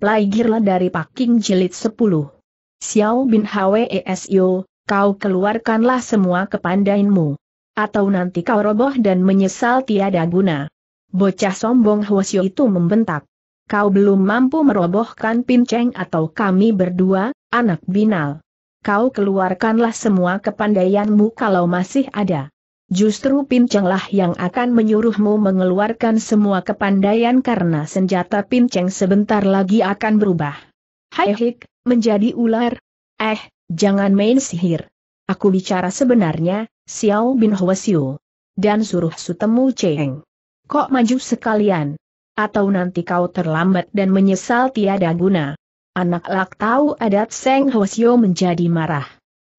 lah dari paking jilid 10. Xiao bin Hwesyo, kau keluarkanlah semua kepandainmu. Atau nanti kau roboh dan menyesal tiada guna. Bocah sombong Hwesyo itu membentak. Kau belum mampu merobohkan pinceng atau kami berdua, anak binal. Kau keluarkanlah semua kepandaianmu kalau masih ada. Justru Pincenglah yang akan menyuruhmu mengeluarkan semua kepandaian karena senjata Pinceng sebentar lagi akan berubah. Hai menjadi ular. Eh, jangan main sihir. Aku bicara sebenarnya, Xiao bin Hwasyu. Dan suruh sutemu Cheng. Kok maju sekalian? Atau nanti kau terlambat dan menyesal tiada guna. Anak lak tahu adat Seng Hwasyu menjadi marah.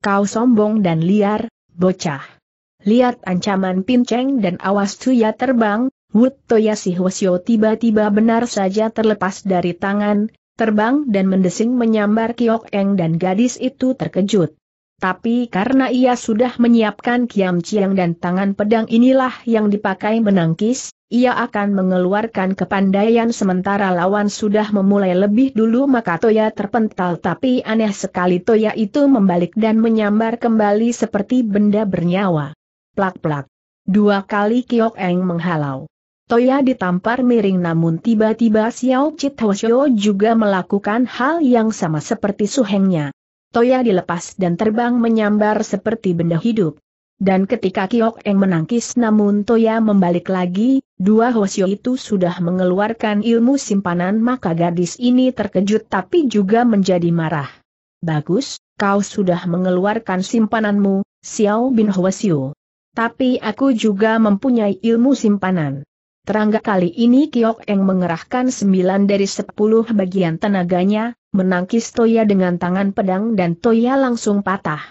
Kau sombong dan liar, bocah. Lihat ancaman Pinceng dan awas Tuya terbang, Wut Toya si Hwasyo tiba-tiba benar saja terlepas dari tangan, terbang dan mendesing menyambar Kiok Eng dan gadis itu terkejut. Tapi karena ia sudah menyiapkan Kiam Chiang dan tangan pedang inilah yang dipakai menangkis, ia akan mengeluarkan kepandaian sementara lawan sudah memulai lebih dulu maka Toya terpental tapi aneh sekali Toya itu membalik dan menyambar kembali seperti benda bernyawa plak-plak. Dua kali Kiok Eng menghalau. Toya ditampar miring namun tiba-tiba Xiao Chit Hoshio juga melakukan hal yang sama seperti suhengnya. Toya dilepas dan terbang menyambar seperti benda hidup. Dan ketika Kiok Eng menangkis namun Toya membalik lagi, dua Hoshio itu sudah mengeluarkan ilmu simpanan maka gadis ini terkejut tapi juga menjadi marah. Bagus, kau sudah mengeluarkan simpananmu, Xiao Bin Hoshio. Tapi aku juga mempunyai ilmu simpanan. Terangga kali ini Kiok Eng mengerahkan sembilan dari sepuluh bagian tenaganya, menangkis Toya dengan tangan pedang dan Toya langsung patah.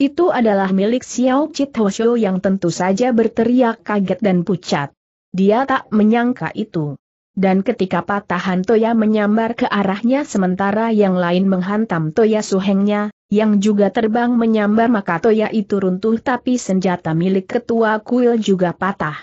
Itu adalah milik Xiao Chit Hoshio yang tentu saja berteriak kaget dan pucat. Dia tak menyangka itu. Dan ketika patahan Toya menyambar ke arahnya sementara yang lain menghantam Toya suhengnya, yang juga terbang menyambar makato yaitu runtuh tapi senjata milik ketua kuil juga patah.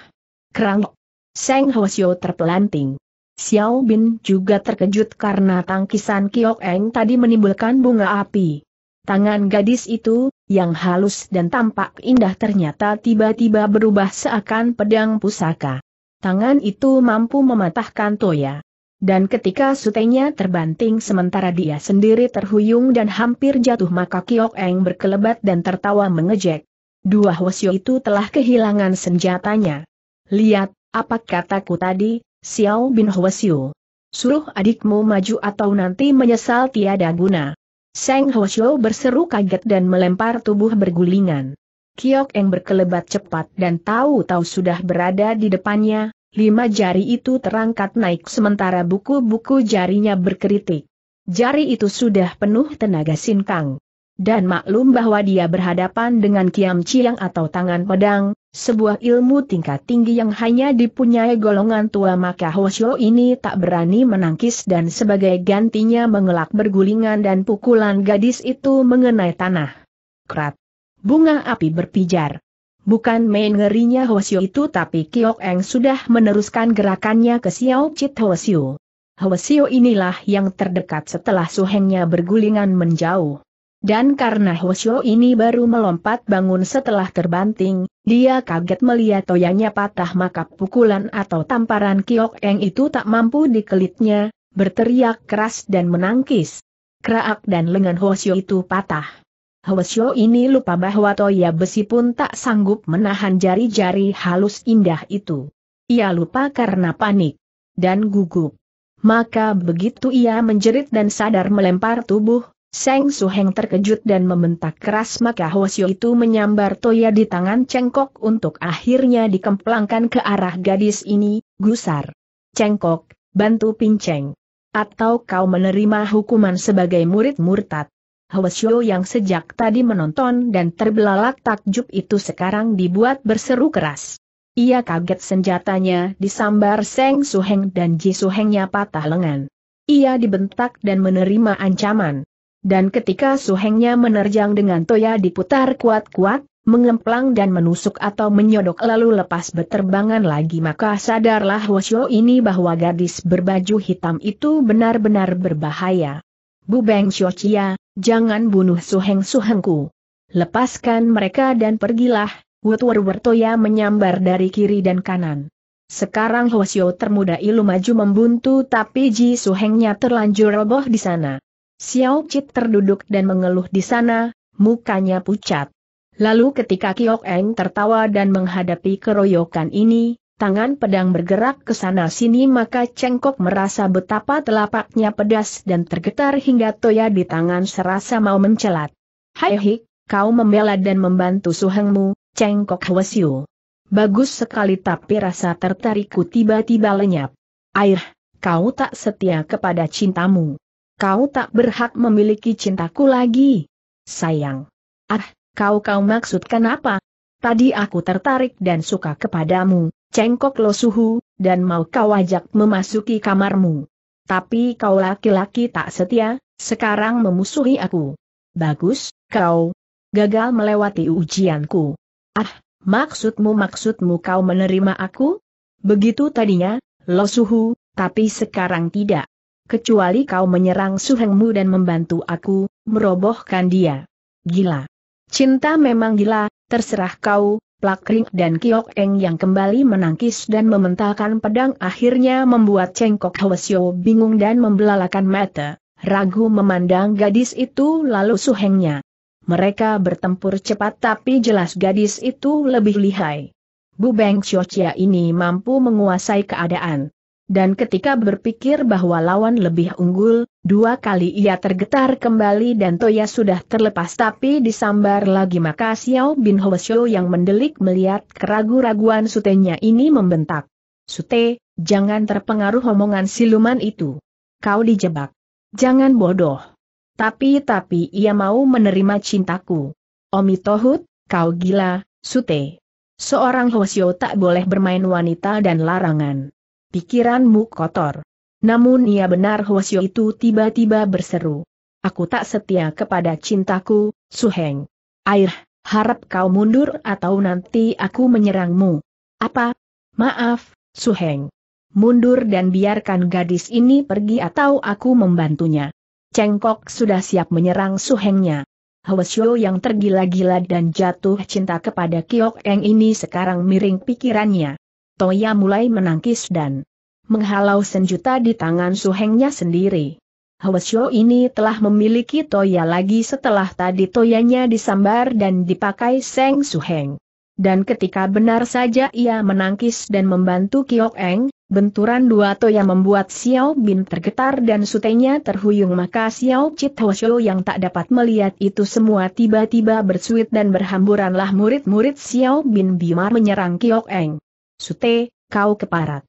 Kerang. Seng Hosio terpelanting. Xiao Bin juga terkejut karena tangkisan Kiok Eng tadi menimbulkan bunga api. Tangan gadis itu, yang halus dan tampak indah ternyata tiba-tiba berubah seakan pedang pusaka. Tangan itu mampu mematahkan Toya. Dan ketika sutenya terbanting sementara dia sendiri terhuyung dan hampir jatuh maka Kiok Eng berkelebat dan tertawa mengejek. Dua Hwasyo itu telah kehilangan senjatanya. Lihat, apa kataku tadi, Xiao bin Hwasyo. Suruh adikmu maju atau nanti menyesal tiada guna. Seng Hwasyo berseru kaget dan melempar tubuh bergulingan. Kiok Eng berkelebat cepat dan tahu-tahu sudah berada di depannya, Lima jari itu terangkat naik sementara buku-buku jarinya berkeritik. Jari itu sudah penuh tenaga sinkang. Dan maklum bahwa dia berhadapan dengan kiam ciang atau tangan pedang, sebuah ilmu tingkat tinggi yang hanya dipunyai golongan tua maka Hoshio ini tak berani menangkis dan sebagai gantinya mengelak bergulingan dan pukulan gadis itu mengenai tanah. Krat. Bunga api berpijar. Bukan main ngerinya Hwasyu itu tapi Kiok Eng sudah meneruskan gerakannya ke Xiao Chit Hwasyu. Hwasyu inilah yang terdekat setelah suhengnya bergulingan menjauh. Dan karena Hwasyu ini baru melompat bangun setelah terbanting, dia kaget melihat toyanya patah maka pukulan atau tamparan Kiok Eng itu tak mampu dikelitnya, berteriak keras dan menangkis. Keraak dan lengan Hwasyu itu patah. Hwasyo ini lupa bahwa Toya Besi pun tak sanggup menahan jari-jari halus indah itu. Ia lupa karena panik dan gugup. Maka begitu ia menjerit dan sadar melempar tubuh, Seng Suheng terkejut dan membentak keras maka Hwasyo itu menyambar Toya di tangan cengkok untuk akhirnya dikemplangkan ke arah gadis ini, gusar. Cengkok, bantu pinceng. Atau kau menerima hukuman sebagai murid murtad. Hwasyo yang sejak tadi menonton dan terbelalak takjub itu sekarang dibuat berseru keras. Ia kaget senjatanya disambar Seng Suheng dan Ji Suhengnya patah lengan. Ia dibentak dan menerima ancaman. Dan ketika Suhengnya menerjang dengan toya diputar kuat-kuat, mengemplang dan menusuk atau menyodok lalu lepas beterbangan lagi maka sadarlah Hwasyo ini bahwa gadis berbaju hitam itu benar-benar berbahaya. Bu Beng Xiochia, jangan bunuh suheng suhengku. Lepaskan mereka dan pergilah, Wartoya menyambar dari kiri dan kanan. Sekarang Xiao termuda ilu maju membuntu tapi Ji Suhengnya terlanjur roboh di sana. Xiao Chit terduduk dan mengeluh di sana, mukanya pucat. Lalu ketika Kiok Eng tertawa dan menghadapi keroyokan ini, tangan pedang bergerak ke sana-sini maka cengkok merasa betapa telapaknya pedas dan tergetar hingga toya di tangan serasa mau mencelat. Hai hik, kau membela dan membantu suhengmu, cengkok hwasyu. Bagus sekali tapi rasa tertarikku tiba-tiba lenyap. Air, kau tak setia kepada cintamu. Kau tak berhak memiliki cintaku lagi. Sayang. Ah, kau kau maksudkan apa? Tadi aku tertarik dan suka kepadamu, cengkok lo suhu, dan mau kau ajak memasuki kamarmu. Tapi kau laki-laki tak setia, sekarang memusuhi aku. Bagus, kau gagal melewati ujianku. Ah, maksudmu maksudmu kau menerima aku? Begitu tadinya, lo suhu, tapi sekarang tidak. Kecuali kau menyerang suhengmu dan membantu aku, merobohkan dia. Gila. Cinta memang gila, terserah kau, Plak Ring dan Kiok Eng yang kembali menangkis dan mementalkan pedang akhirnya membuat Cengkok Hwasyo bingung dan membelalakan mata, ragu memandang gadis itu lalu suhengnya. Mereka bertempur cepat tapi jelas gadis itu lebih lihai. Bu Beng Xiaochia ini mampu menguasai keadaan dan ketika berpikir bahwa lawan lebih unggul, dua kali ia tergetar kembali dan Toya sudah terlepas tapi disambar lagi maka Xiao Bin Xiao yang mendelik melihat keragu-raguan sutenya ini membentak. Sute, jangan terpengaruh omongan siluman itu. Kau dijebak. Jangan bodoh. Tapi-tapi ia mau menerima cintaku. Omi Tohut, kau gila, Sute. Seorang Xiao tak boleh bermain wanita dan larangan pikiranmu kotor. Namun ia benar Hwasyo itu tiba-tiba berseru. Aku tak setia kepada cintaku, Suheng. Air, harap kau mundur atau nanti aku menyerangmu. Apa? Maaf, Suheng. Mundur dan biarkan gadis ini pergi atau aku membantunya. Cengkok sudah siap menyerang Suhengnya. Hwasyo yang tergila-gila dan jatuh cinta kepada Kiok Eng ini sekarang miring pikirannya. Toya mulai menangkis dan menghalau senjuta di tangan suhengnya sendiri. Hwasyo ini telah memiliki Toya lagi setelah tadi Toyanya disambar dan dipakai Seng Suheng. Dan ketika benar saja ia menangkis dan membantu Kiok Eng, benturan dua Toya membuat Xiao Bin tergetar dan sutenya terhuyung maka Xiao Chit Hwasyo yang tak dapat melihat itu semua tiba-tiba bersuit dan berhamburanlah murid-murid Xiao Bin Bimar menyerang Kiok Eng. Sute, kau keparat.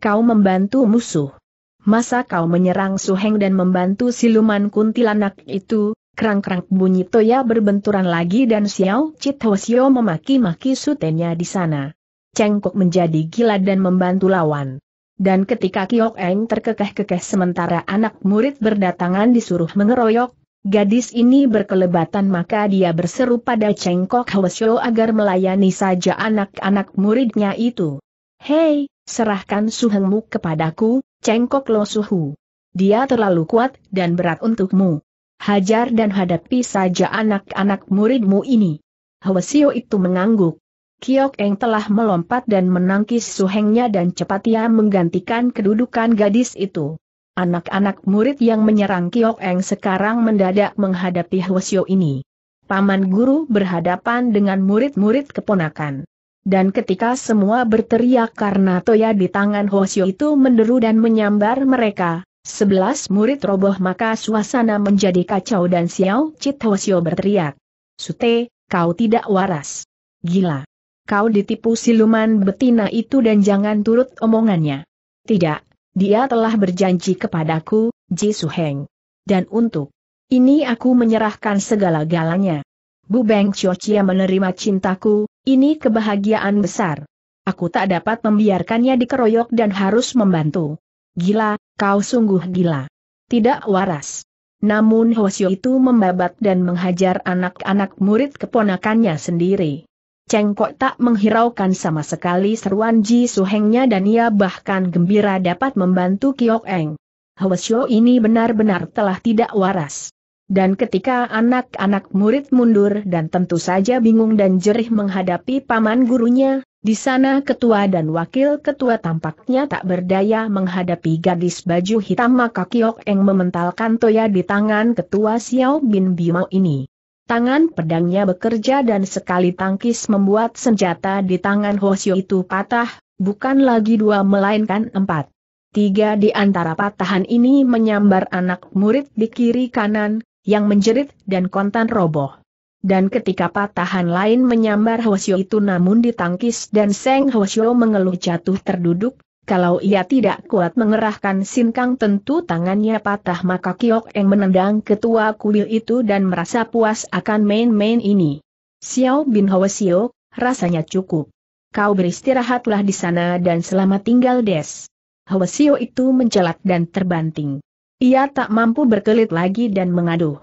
Kau membantu musuh. Masa kau menyerang Suheng dan membantu siluman kuntilanak itu, Kerang-kerang bunyi Toya berbenturan lagi dan Xiao Chit Xiao memaki-maki sutenya di sana. Cengkok menjadi gila dan membantu lawan. Dan ketika Kiok Eng terkekeh-kekeh sementara anak murid berdatangan disuruh mengeroyok, Gadis ini berkelebatan maka dia berseru pada Cengkok Kok Hwasyo agar melayani saja anak-anak muridnya itu. Hei, serahkan suhengmu kepadaku, Cengkok Lo Suhu. Dia terlalu kuat dan berat untukmu. Hajar dan hadapi saja anak-anak muridmu ini. Hwasyo itu mengangguk. Kiok Eng telah melompat dan menangkis suhengnya dan cepat ia menggantikan kedudukan gadis itu. Anak-anak murid yang menyerang Kiok Eng sekarang mendadak menghadapi Hwasyo ini. Paman guru berhadapan dengan murid-murid keponakan. Dan ketika semua berteriak karena toya di tangan Hwasyo itu menderu dan menyambar mereka, sebelas murid roboh maka suasana menjadi kacau dan Xiao Chit Hwasyo berteriak. Sute, kau tidak waras. Gila. Kau ditipu siluman betina itu dan jangan turut omongannya. Tidak, dia telah berjanji kepadaku, Ji Suheng. Dan untuk ini aku menyerahkan segala-galanya. Bu Beng Chia menerima cintaku, ini kebahagiaan besar. Aku tak dapat membiarkannya dikeroyok dan harus membantu. Gila, kau sungguh gila. Tidak waras. Namun Hosyo itu membabat dan menghajar anak-anak murid keponakannya sendiri. Cheng Kok tak menghiraukan sama sekali seruan Ji Suhengnya dan ia bahkan gembira dapat membantu Kiok Eng. Hwasyo ini benar-benar telah tidak waras. Dan ketika anak-anak murid mundur dan tentu saja bingung dan jerih menghadapi paman gurunya, di sana ketua dan wakil ketua tampaknya tak berdaya menghadapi gadis baju hitam maka Kiok Eng mementalkan toya di tangan ketua Xiao Bin Bimo ini. Tangan pedangnya bekerja dan sekali tangkis membuat senjata di tangan Hosio itu patah, bukan lagi dua melainkan empat. Tiga di antara patahan ini menyambar anak murid di kiri kanan, yang menjerit dan kontan roboh. Dan ketika patahan lain menyambar Hosio itu namun ditangkis dan Seng Hosio mengeluh jatuh terduduk, kalau ia tidak kuat mengerahkan sinkang tentu tangannya patah maka Kiok Eng menendang ketua kuil itu dan merasa puas akan main-main ini. Xiao Bin Hwasio, rasanya cukup. Kau beristirahatlah di sana dan selamat tinggal des. Hwasio itu mencelat dan terbanting. Ia tak mampu berkelit lagi dan mengaduh.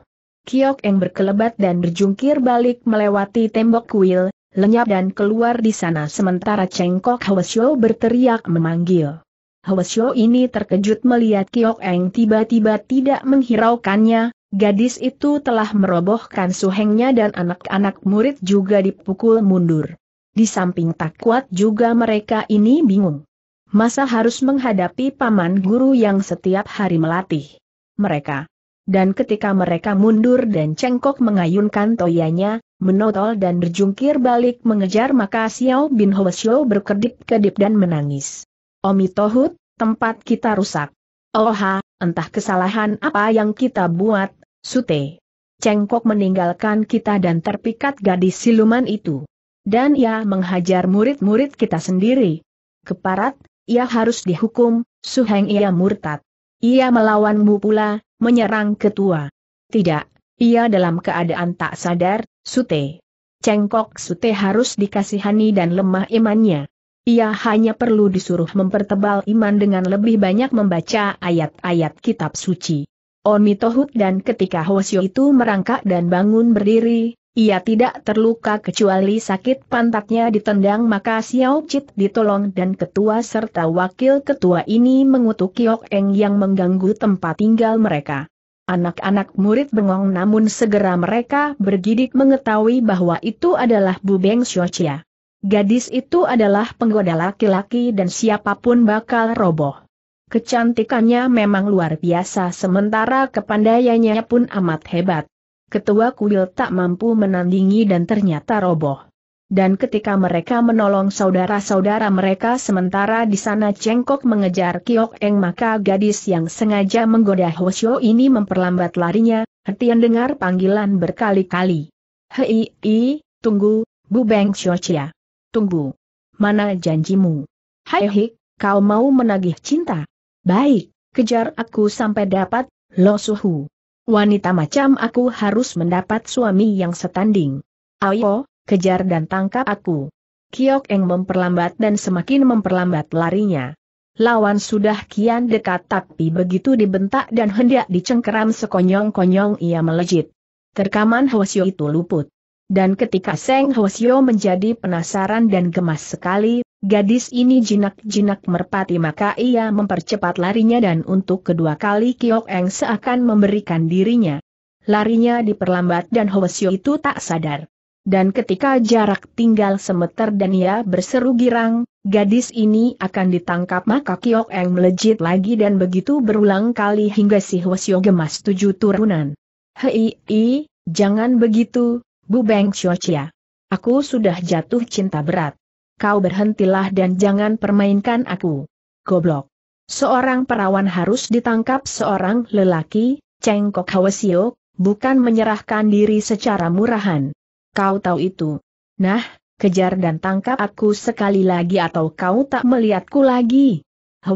Kiok Eng berkelebat dan berjungkir balik melewati tembok kuil, lenyap dan keluar di sana sementara Cheng Cengkok Hwasyo berteriak memanggil. Hwasyo ini terkejut melihat Kiok Eng tiba-tiba tidak menghiraukannya, gadis itu telah merobohkan suhengnya dan anak-anak murid juga dipukul mundur. Di samping tak kuat juga mereka ini bingung. Masa harus menghadapi paman guru yang setiap hari melatih mereka dan ketika mereka mundur dan cengkok mengayunkan toyanya, menotol dan berjungkir balik mengejar maka Xiao Bin Xiao berkedip-kedip dan menangis. Omi Tohut, tempat kita rusak. Oha, entah kesalahan apa yang kita buat, Sute. Cengkok meninggalkan kita dan terpikat gadis siluman itu. Dan ia menghajar murid-murid kita sendiri. Keparat, ia harus dihukum, Suheng ia murtad. Ia melawanmu pula, menyerang ketua. Tidak, ia dalam keadaan tak sadar, Sute. Cengkok Sute harus dikasihani dan lemah imannya. Ia hanya perlu disuruh mempertebal iman dengan lebih banyak membaca ayat-ayat kitab suci. Onitohut dan ketika Hwasyo itu merangkak dan bangun berdiri, ia tidak terluka kecuali sakit pantatnya ditendang maka Xiao Chit ditolong dan ketua serta wakil ketua ini mengutuk Kiok Eng yang mengganggu tempat tinggal mereka. Anak-anak murid bengong namun segera mereka bergidik mengetahui bahwa itu adalah Bu Beng Xiochia. Gadis itu adalah penggoda laki-laki dan siapapun bakal roboh. Kecantikannya memang luar biasa sementara kepandaiannya pun amat hebat ketua kuil tak mampu menandingi dan ternyata roboh. Dan ketika mereka menolong saudara-saudara mereka sementara di sana cengkok mengejar Kiok Eng maka gadis yang sengaja menggoda Hoshio ini memperlambat larinya, Hetian dengar panggilan berkali-kali. Hei, i, tunggu, Bu Beng Xiochia. Tunggu. Mana janjimu? Hai Hik, kau mau menagih cinta? Baik, kejar aku sampai dapat, Lo Suhu. Wanita macam aku harus mendapat suami yang setanding. Ayo, kejar dan tangkap aku. Kiok Eng memperlambat dan semakin memperlambat larinya. Lawan sudah kian dekat tapi begitu dibentak dan hendak dicengkeram sekonyong-konyong ia melejit. Terkaman Hwasyo itu luput. Dan ketika Seng Hwasyo menjadi penasaran dan gemas sekali, Gadis ini jinak-jinak merpati maka ia mempercepat larinya dan untuk kedua kali Kiok Eng seakan memberikan dirinya. Larinya diperlambat dan Hwasyo itu tak sadar. Dan ketika jarak tinggal semeter dan ia berseru girang, gadis ini akan ditangkap maka Kiok Eng melejit lagi dan begitu berulang kali hingga si Hwasyo gemas tujuh turunan. Hei, i, jangan begitu, Bu Beng Xiao Aku sudah jatuh cinta berat kau berhentilah dan jangan permainkan aku. Goblok. Seorang perawan harus ditangkap seorang lelaki, cengkok Sio, bukan menyerahkan diri secara murahan. Kau tahu itu. Nah, kejar dan tangkap aku sekali lagi atau kau tak melihatku lagi.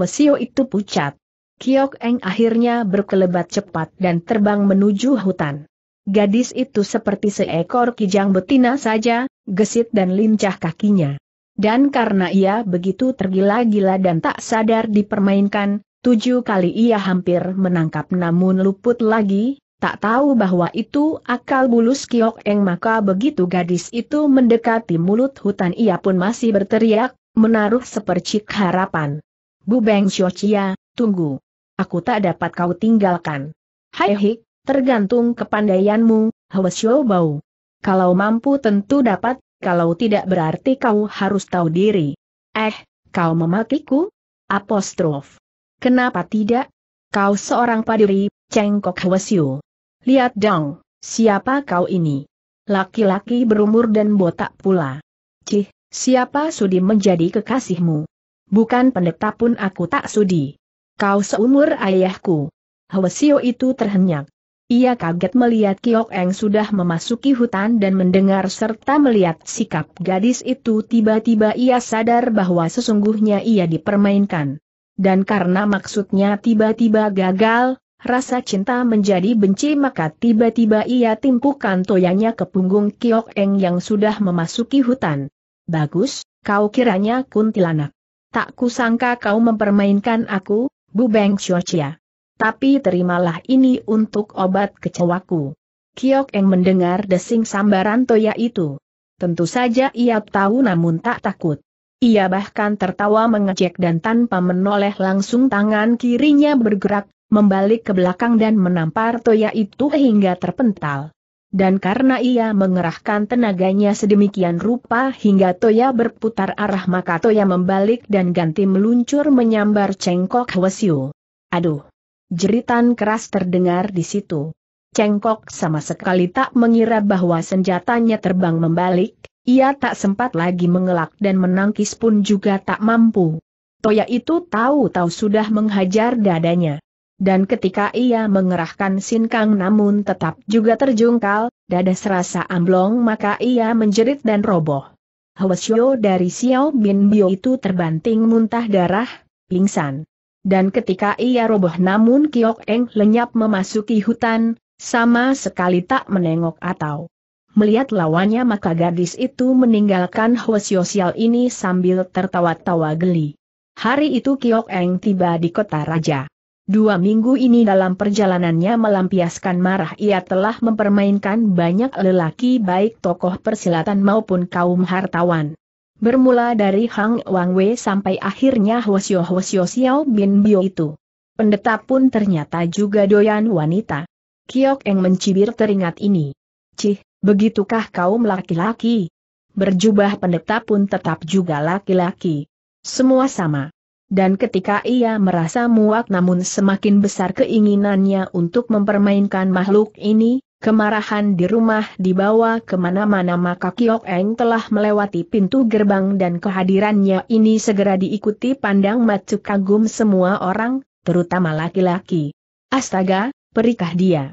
Sio itu pucat. Kiok Eng akhirnya berkelebat cepat dan terbang menuju hutan. Gadis itu seperti seekor kijang betina saja, gesit dan lincah kakinya. Dan karena ia begitu tergila-gila dan tak sadar dipermainkan, tujuh kali ia hampir menangkap namun luput lagi, tak tahu bahwa itu akal bulus Kiok Eng maka begitu gadis itu mendekati mulut hutan ia pun masih berteriak, menaruh sepercik harapan. Bu Beng Xiaochia, tunggu. Aku tak dapat kau tinggalkan. Hai hik, tergantung kepandaianmu, Hwasyo Bau. Kalau mampu tentu dapat kalau tidak berarti kau harus tahu diri. Eh, kau memakiku? Apostrof. Kenapa tidak? Kau seorang padiri, cengkok Hwasyu. Lihat dong, siapa kau ini? Laki-laki berumur dan botak pula. Cih, siapa sudi menjadi kekasihmu? Bukan pendeta pun aku tak sudi. Kau seumur ayahku. Hwasyu itu terhenyak. Ia kaget melihat Kiok Eng sudah memasuki hutan dan mendengar serta melihat sikap gadis itu tiba-tiba ia sadar bahwa sesungguhnya ia dipermainkan. Dan karena maksudnya tiba-tiba gagal, rasa cinta menjadi benci maka tiba-tiba ia timpukan toyanya ke punggung Kiok Eng yang sudah memasuki hutan. Bagus, kau kiranya kuntilanak. Tak kusangka kau mempermainkan aku, Bu Beng Shochia tapi terimalah ini untuk obat kecewaku. Kiok Eng mendengar desing sambaran Toya itu. Tentu saja ia tahu namun tak takut. Ia bahkan tertawa mengejek dan tanpa menoleh langsung tangan kirinya bergerak, membalik ke belakang dan menampar Toya itu hingga terpental. Dan karena ia mengerahkan tenaganya sedemikian rupa hingga Toya berputar arah maka Toya membalik dan ganti meluncur menyambar cengkok Hwasyu. Aduh! Jeritan keras terdengar di situ. Cengkok sama sekali tak mengira bahwa senjatanya terbang membalik, ia tak sempat lagi mengelak dan menangkis pun juga tak mampu. Toya itu tahu-tahu sudah menghajar dadanya. Dan ketika ia mengerahkan sinkang namun tetap juga terjungkal, dada serasa amblong maka ia menjerit dan roboh. Hwasyo dari Xiao Bin Bio itu terbanting muntah darah, pingsan. Dan ketika ia roboh namun Kiok Eng lenyap memasuki hutan, sama sekali tak menengok atau melihat lawannya maka gadis itu meninggalkan sosial ini sambil tertawa-tawa geli. Hari itu Kiok Eng tiba di kota raja. Dua minggu ini dalam perjalanannya melampiaskan marah ia telah mempermainkan banyak lelaki baik tokoh persilatan maupun kaum hartawan bermula dari Hang Wang Wei sampai akhirnya Huo Hwasyo Xiao Bin Bio itu. Pendeta pun ternyata juga doyan wanita. Kiok Eng mencibir teringat ini. Cih, begitukah kau laki-laki? Berjubah pendeta pun tetap juga laki-laki. Semua sama. Dan ketika ia merasa muak namun semakin besar keinginannya untuk mempermainkan makhluk ini, Kemarahan di rumah dibawa kemana-mana maka Kiok Eng telah melewati pintu gerbang dan kehadirannya ini segera diikuti pandang macu kagum semua orang, terutama laki-laki. Astaga, perikah dia.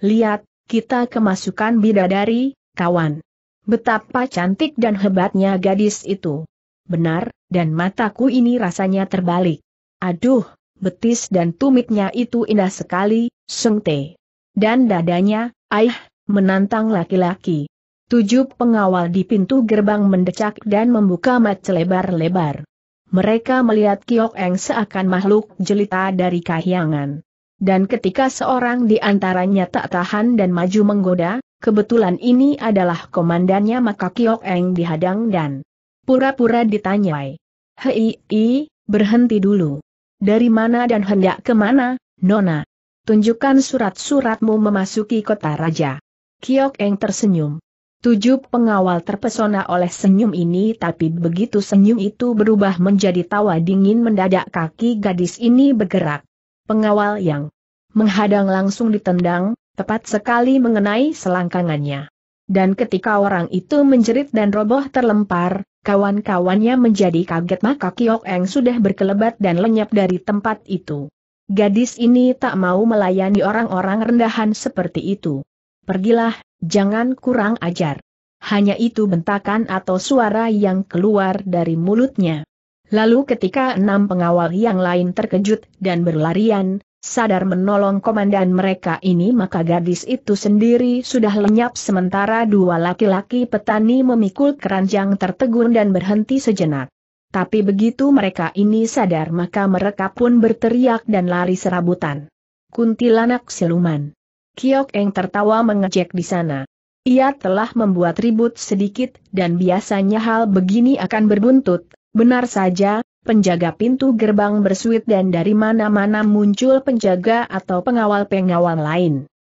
Lihat, kita kemasukan bidadari, kawan. Betapa cantik dan hebatnya gadis itu. Benar, dan mataku ini rasanya terbalik. Aduh, betis dan tumitnya itu indah sekali, sengte. Dan dadanya, Aih, menantang laki-laki. Tujuh pengawal di pintu gerbang mendecak dan membuka mata lebar lebar Mereka melihat Kiok Eng seakan makhluk jelita dari kahyangan. Dan ketika seorang di antaranya tak tahan dan maju menggoda, kebetulan ini adalah komandannya maka Kiok Eng dihadang dan pura-pura ditanyai. Hei, berhenti dulu. Dari mana dan hendak kemana, Nona? tunjukkan surat-suratmu memasuki kota raja. Kiok Eng tersenyum. Tujuh pengawal terpesona oleh senyum ini tapi begitu senyum itu berubah menjadi tawa dingin mendadak kaki gadis ini bergerak. Pengawal yang menghadang langsung ditendang, tepat sekali mengenai selangkangannya. Dan ketika orang itu menjerit dan roboh terlempar, kawan-kawannya menjadi kaget maka Kiok Eng sudah berkelebat dan lenyap dari tempat itu. Gadis ini tak mau melayani orang-orang rendahan seperti itu. Pergilah, jangan kurang ajar. Hanya itu bentakan atau suara yang keluar dari mulutnya. Lalu ketika enam pengawal yang lain terkejut dan berlarian, sadar menolong komandan mereka ini maka gadis itu sendiri sudah lenyap sementara dua laki-laki petani memikul keranjang tertegun dan berhenti sejenak. Tapi begitu mereka ini sadar maka mereka pun berteriak dan lari serabutan. Kuntilanak siluman. Kiok Eng tertawa mengecek di sana. Ia telah membuat ribut sedikit dan biasanya hal begini akan berbuntut. Benar saja, penjaga pintu gerbang bersuit dan dari mana-mana muncul penjaga atau pengawal-pengawal lain.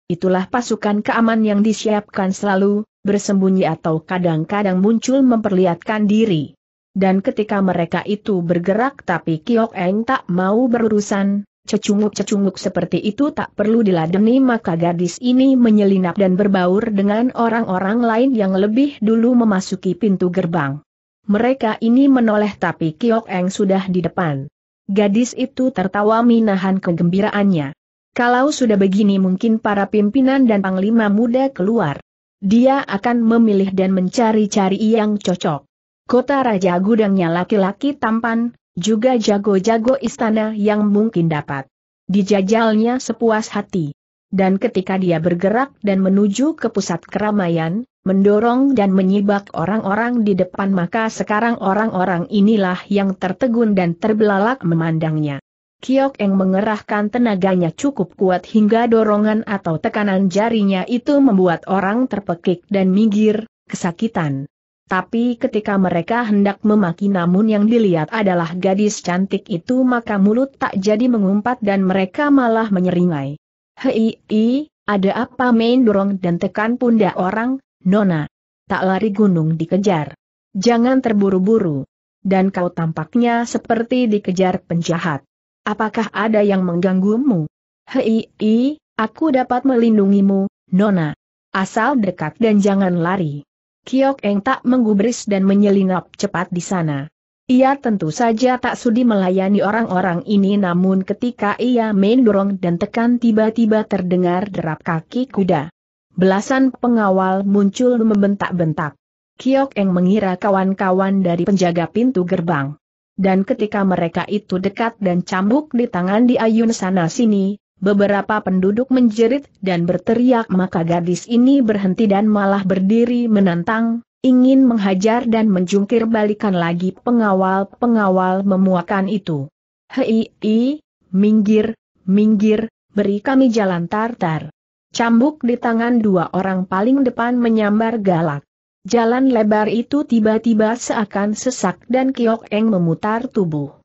Itulah pasukan keaman yang disiapkan selalu, bersembunyi atau kadang-kadang muncul memperlihatkan diri dan ketika mereka itu bergerak tapi Kiok Eng tak mau berurusan, cecunguk-cecunguk seperti itu tak perlu diladeni maka gadis ini menyelinap dan berbaur dengan orang-orang lain yang lebih dulu memasuki pintu gerbang. Mereka ini menoleh tapi Kiok Eng sudah di depan. Gadis itu tertawa minahan kegembiraannya. Kalau sudah begini mungkin para pimpinan dan panglima muda keluar. Dia akan memilih dan mencari-cari yang cocok. Kota Raja gudangnya laki-laki tampan, juga jago-jago istana yang mungkin dapat dijajalnya sepuas hati. Dan ketika dia bergerak dan menuju ke pusat keramaian, mendorong dan menyibak orang-orang di depan maka sekarang orang-orang inilah yang tertegun dan terbelalak memandangnya. Kiok yang mengerahkan tenaganya cukup kuat hingga dorongan atau tekanan jarinya itu membuat orang terpekik dan minggir, kesakitan. Tapi ketika mereka hendak memaki namun yang dilihat adalah gadis cantik itu maka mulut tak jadi mengumpat dan mereka malah menyeringai. Hei, i, ada apa main dorong dan tekan pundak orang, Nona? Tak lari gunung dikejar. Jangan terburu-buru. Dan kau tampaknya seperti dikejar penjahat. Apakah ada yang mengganggumu? Hei, i, aku dapat melindungimu, Nona. Asal dekat dan jangan lari. Kiok Eng tak menggubris dan menyelinap cepat di sana. Ia tentu saja tak sudi melayani orang-orang ini namun ketika ia main dorong dan tekan tiba-tiba terdengar derap kaki kuda. Belasan pengawal muncul membentak-bentak. Kiok Eng mengira kawan-kawan dari penjaga pintu gerbang. Dan ketika mereka itu dekat dan cambuk di tangan di ayun sana-sini, Beberapa penduduk menjerit dan berteriak maka gadis ini berhenti dan malah berdiri menantang, ingin menghajar dan menjungkir balikan lagi pengawal-pengawal memuakan itu. Hei, i, minggir, minggir, beri kami jalan tartar. Cambuk di tangan dua orang paling depan menyambar galak. Jalan lebar itu tiba-tiba seakan sesak dan Kiok Eng memutar tubuh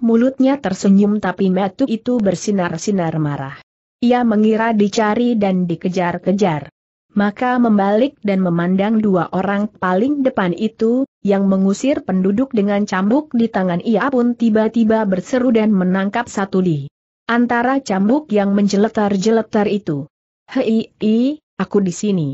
mulutnya tersenyum tapi metu itu bersinar-sinar marah. Ia mengira dicari dan dikejar-kejar. Maka membalik dan memandang dua orang paling depan itu, yang mengusir penduduk dengan cambuk di tangan ia pun tiba-tiba berseru dan menangkap satu di antara cambuk yang menjeletar-jeletar itu. Hei, i, aku di sini.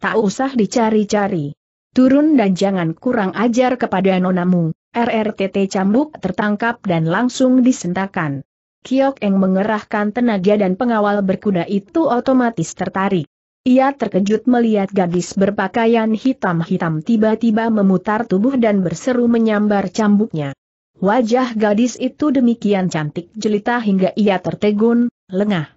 Tak usah dicari-cari. Turun dan jangan kurang ajar kepada nonamu. RRTT cambuk tertangkap dan langsung disentakan. Kiok Eng mengerahkan tenaga dan pengawal berkuda itu otomatis tertarik. Ia terkejut melihat gadis berpakaian hitam-hitam tiba-tiba memutar tubuh dan berseru menyambar cambuknya. Wajah gadis itu demikian cantik jelita hingga ia tertegun, lengah.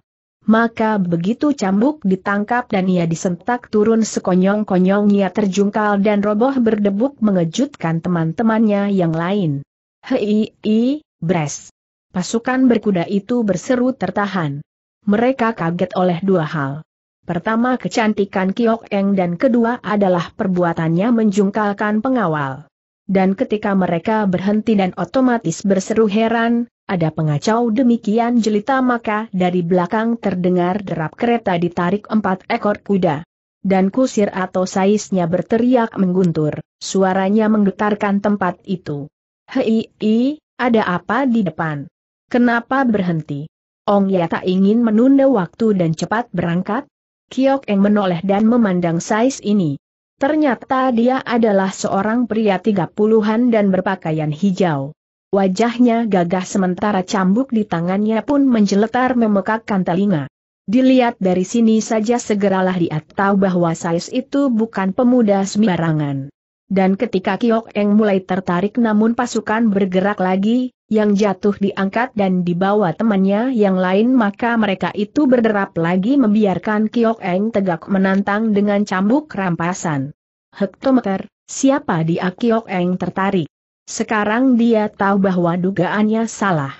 Maka begitu cambuk ditangkap dan ia disentak turun sekonyong-konyong ia terjungkal dan roboh berdebuk mengejutkan teman-temannya yang lain. Hei, i, bres. Pasukan berkuda itu berseru tertahan. Mereka kaget oleh dua hal. Pertama kecantikan Kiok Eng dan kedua adalah perbuatannya menjungkalkan pengawal. Dan ketika mereka berhenti dan otomatis berseru heran, ada pengacau demikian jelita maka dari belakang terdengar derap kereta ditarik empat ekor kuda. Dan kusir atau saisnya berteriak mengguntur, suaranya menggetarkan tempat itu. Hei, i, ada apa di depan? Kenapa berhenti? Ong Ya tak ingin menunda waktu dan cepat berangkat? Kiok Eng menoleh dan memandang Sais ini. Ternyata dia adalah seorang pria tiga puluhan dan berpakaian hijau wajahnya gagah sementara cambuk di tangannya pun menjeletar memekakkan telinga. Dilihat dari sini saja segeralah dia tahu bahwa Sais itu bukan pemuda sembarangan. Dan ketika Kiok Eng mulai tertarik namun pasukan bergerak lagi, yang jatuh diangkat dan dibawa temannya yang lain maka mereka itu berderap lagi membiarkan Kiok Eng tegak menantang dengan cambuk rampasan. Hektometer, siapa dia Kiok Eng tertarik? Sekarang dia tahu bahwa dugaannya salah.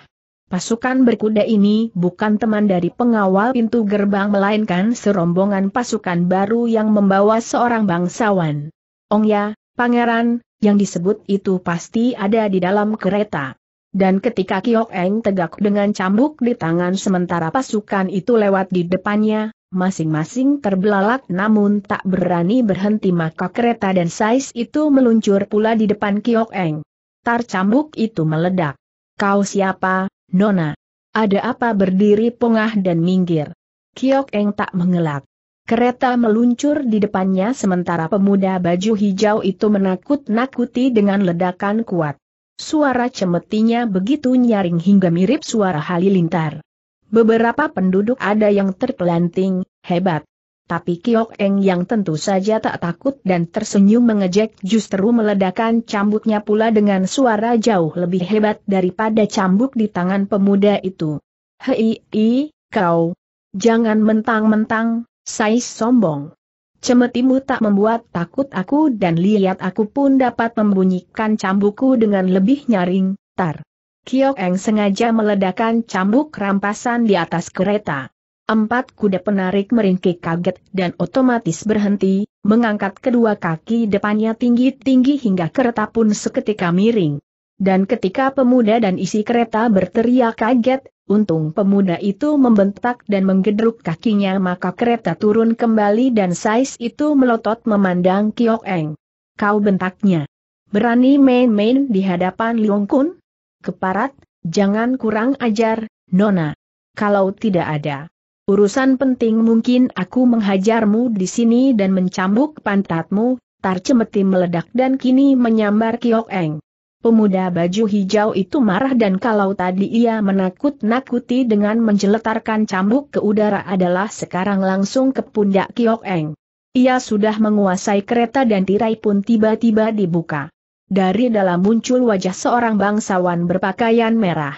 Pasukan berkuda ini bukan teman dari pengawal pintu gerbang melainkan serombongan pasukan baru yang membawa seorang bangsawan. Ong ya, pangeran, yang disebut itu pasti ada di dalam kereta. Dan ketika Kiok Eng tegak dengan cambuk di tangan sementara pasukan itu lewat di depannya, masing-masing terbelalak namun tak berani berhenti maka kereta dan sais itu meluncur pula di depan Kiok Eng cambuk itu meledak. Kau siapa, Nona? Ada apa berdiri pongah dan minggir? Kiok Eng tak mengelak. Kereta meluncur di depannya sementara pemuda baju hijau itu menakut-nakuti dengan ledakan kuat. Suara cemetinya begitu nyaring hingga mirip suara halilintar. Beberapa penduduk ada yang terpelanting, hebat, tapi Kiok Eng yang tentu saja tak takut dan tersenyum mengejek justru meledakkan cambuknya pula dengan suara jauh lebih hebat daripada cambuk di tangan pemuda itu. Hei, i, kau. Jangan mentang-mentang, saya sombong. Cemetimu tak membuat takut aku dan lihat aku pun dapat membunyikan cambukku dengan lebih nyaring, tar. Kiok Eng sengaja meledakkan cambuk rampasan di atas kereta. Empat kuda penarik meringkik kaget dan otomatis berhenti, mengangkat kedua kaki depannya tinggi-tinggi hingga kereta pun seketika miring. Dan ketika pemuda dan isi kereta berteriak kaget, untung pemuda itu membentak dan menggedruk kakinya maka kereta turun kembali dan Sais itu melotot memandang Kiok Eng. Kau bentaknya. Berani main-main di hadapan Liong Kun? Keparat, jangan kurang ajar, Nona. Kalau tidak ada Urusan penting mungkin aku menghajarmu di sini dan mencambuk pantatmu, tarcemeti meledak dan kini menyambar Kiok Eng. Pemuda baju hijau itu marah dan kalau tadi ia menakut-nakuti dengan menjeletarkan cambuk ke udara adalah sekarang langsung ke pundak Kiok Eng. Ia sudah menguasai kereta dan tirai pun tiba-tiba dibuka. Dari dalam muncul wajah seorang bangsawan berpakaian merah.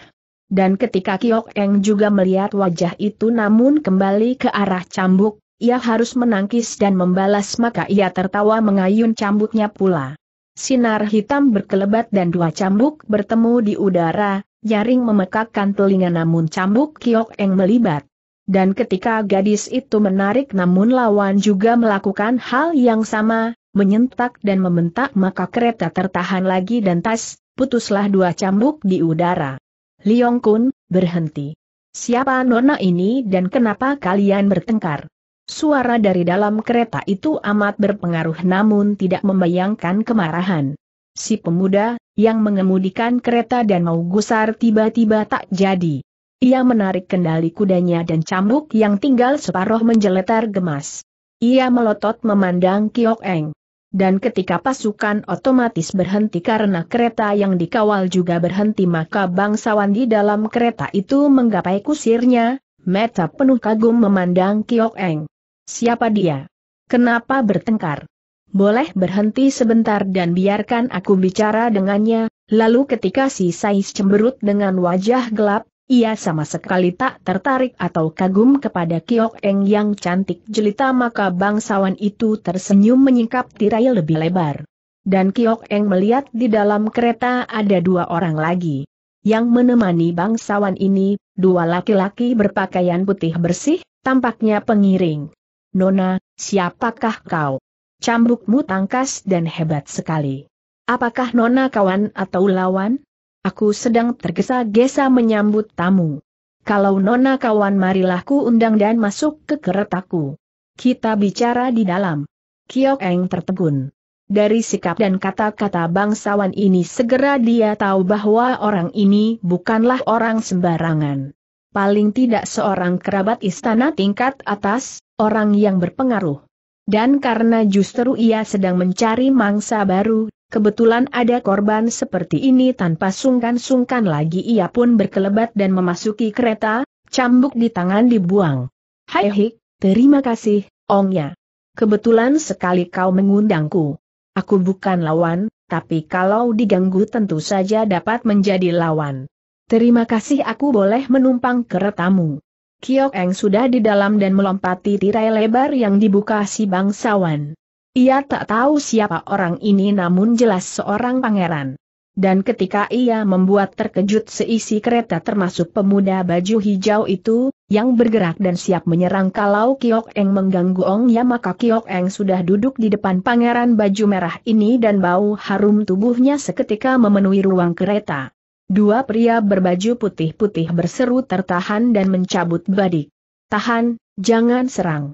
Dan ketika Kiok Eng juga melihat wajah itu namun kembali ke arah cambuk, ia harus menangkis dan membalas maka ia tertawa mengayun cambuknya pula. Sinar hitam berkelebat dan dua cambuk bertemu di udara, nyaring memekakkan telinga namun cambuk Kiok Eng melibat. Dan ketika gadis itu menarik namun lawan juga melakukan hal yang sama, menyentak dan membentak maka kereta tertahan lagi dan tas, putuslah dua cambuk di udara. Liong Kun, berhenti. Siapa nona ini dan kenapa kalian bertengkar? Suara dari dalam kereta itu amat berpengaruh namun tidak membayangkan kemarahan. Si pemuda, yang mengemudikan kereta dan mau gusar tiba-tiba tak jadi. Ia menarik kendali kudanya dan cambuk yang tinggal separuh menjeletar gemas. Ia melotot memandang Kiok Eng. Dan ketika pasukan otomatis berhenti karena kereta yang dikawal juga berhenti maka bangsawan di dalam kereta itu menggapai kusirnya, Meta penuh kagum memandang Kiok Eng. Siapa dia? Kenapa bertengkar? Boleh berhenti sebentar dan biarkan aku bicara dengannya, lalu ketika si Sais cemberut dengan wajah gelap, ia sama sekali tak tertarik atau kagum kepada Kiok Eng yang cantik jelita maka bangsawan itu tersenyum menyingkap tirai lebih lebar. Dan Kiok Eng melihat di dalam kereta ada dua orang lagi. Yang menemani bangsawan ini, dua laki-laki berpakaian putih bersih, tampaknya pengiring. Nona, siapakah kau? Cambukmu tangkas dan hebat sekali. Apakah Nona kawan atau lawan? Aku sedang tergesa-gesa menyambut tamu. Kalau nona kawan marilah ku undang dan masuk ke keretaku. Kita bicara di dalam. Kiok Eng tertegun. Dari sikap dan kata-kata bangsawan ini segera dia tahu bahwa orang ini bukanlah orang sembarangan. Paling tidak seorang kerabat istana tingkat atas, orang yang berpengaruh. Dan karena justru ia sedang mencari mangsa baru, Kebetulan ada korban seperti ini tanpa sungkan-sungkan lagi ia pun berkelebat dan memasuki kereta, cambuk di tangan dibuang. Hai hik, terima kasih, ongnya. Kebetulan sekali kau mengundangku. Aku bukan lawan, tapi kalau diganggu tentu saja dapat menjadi lawan. Terima kasih aku boleh menumpang keretamu. Kiok Eng sudah di dalam dan melompati tirai lebar yang dibuka si bangsawan. Ia tak tahu siapa orang ini namun jelas seorang pangeran. Dan ketika ia membuat terkejut seisi kereta termasuk pemuda baju hijau itu, yang bergerak dan siap menyerang kalau Kiok Eng mengganggu Ya maka Kiok Eng sudah duduk di depan pangeran baju merah ini dan bau harum tubuhnya seketika memenuhi ruang kereta. Dua pria berbaju putih-putih berseru tertahan dan mencabut badik. Tahan, jangan serang.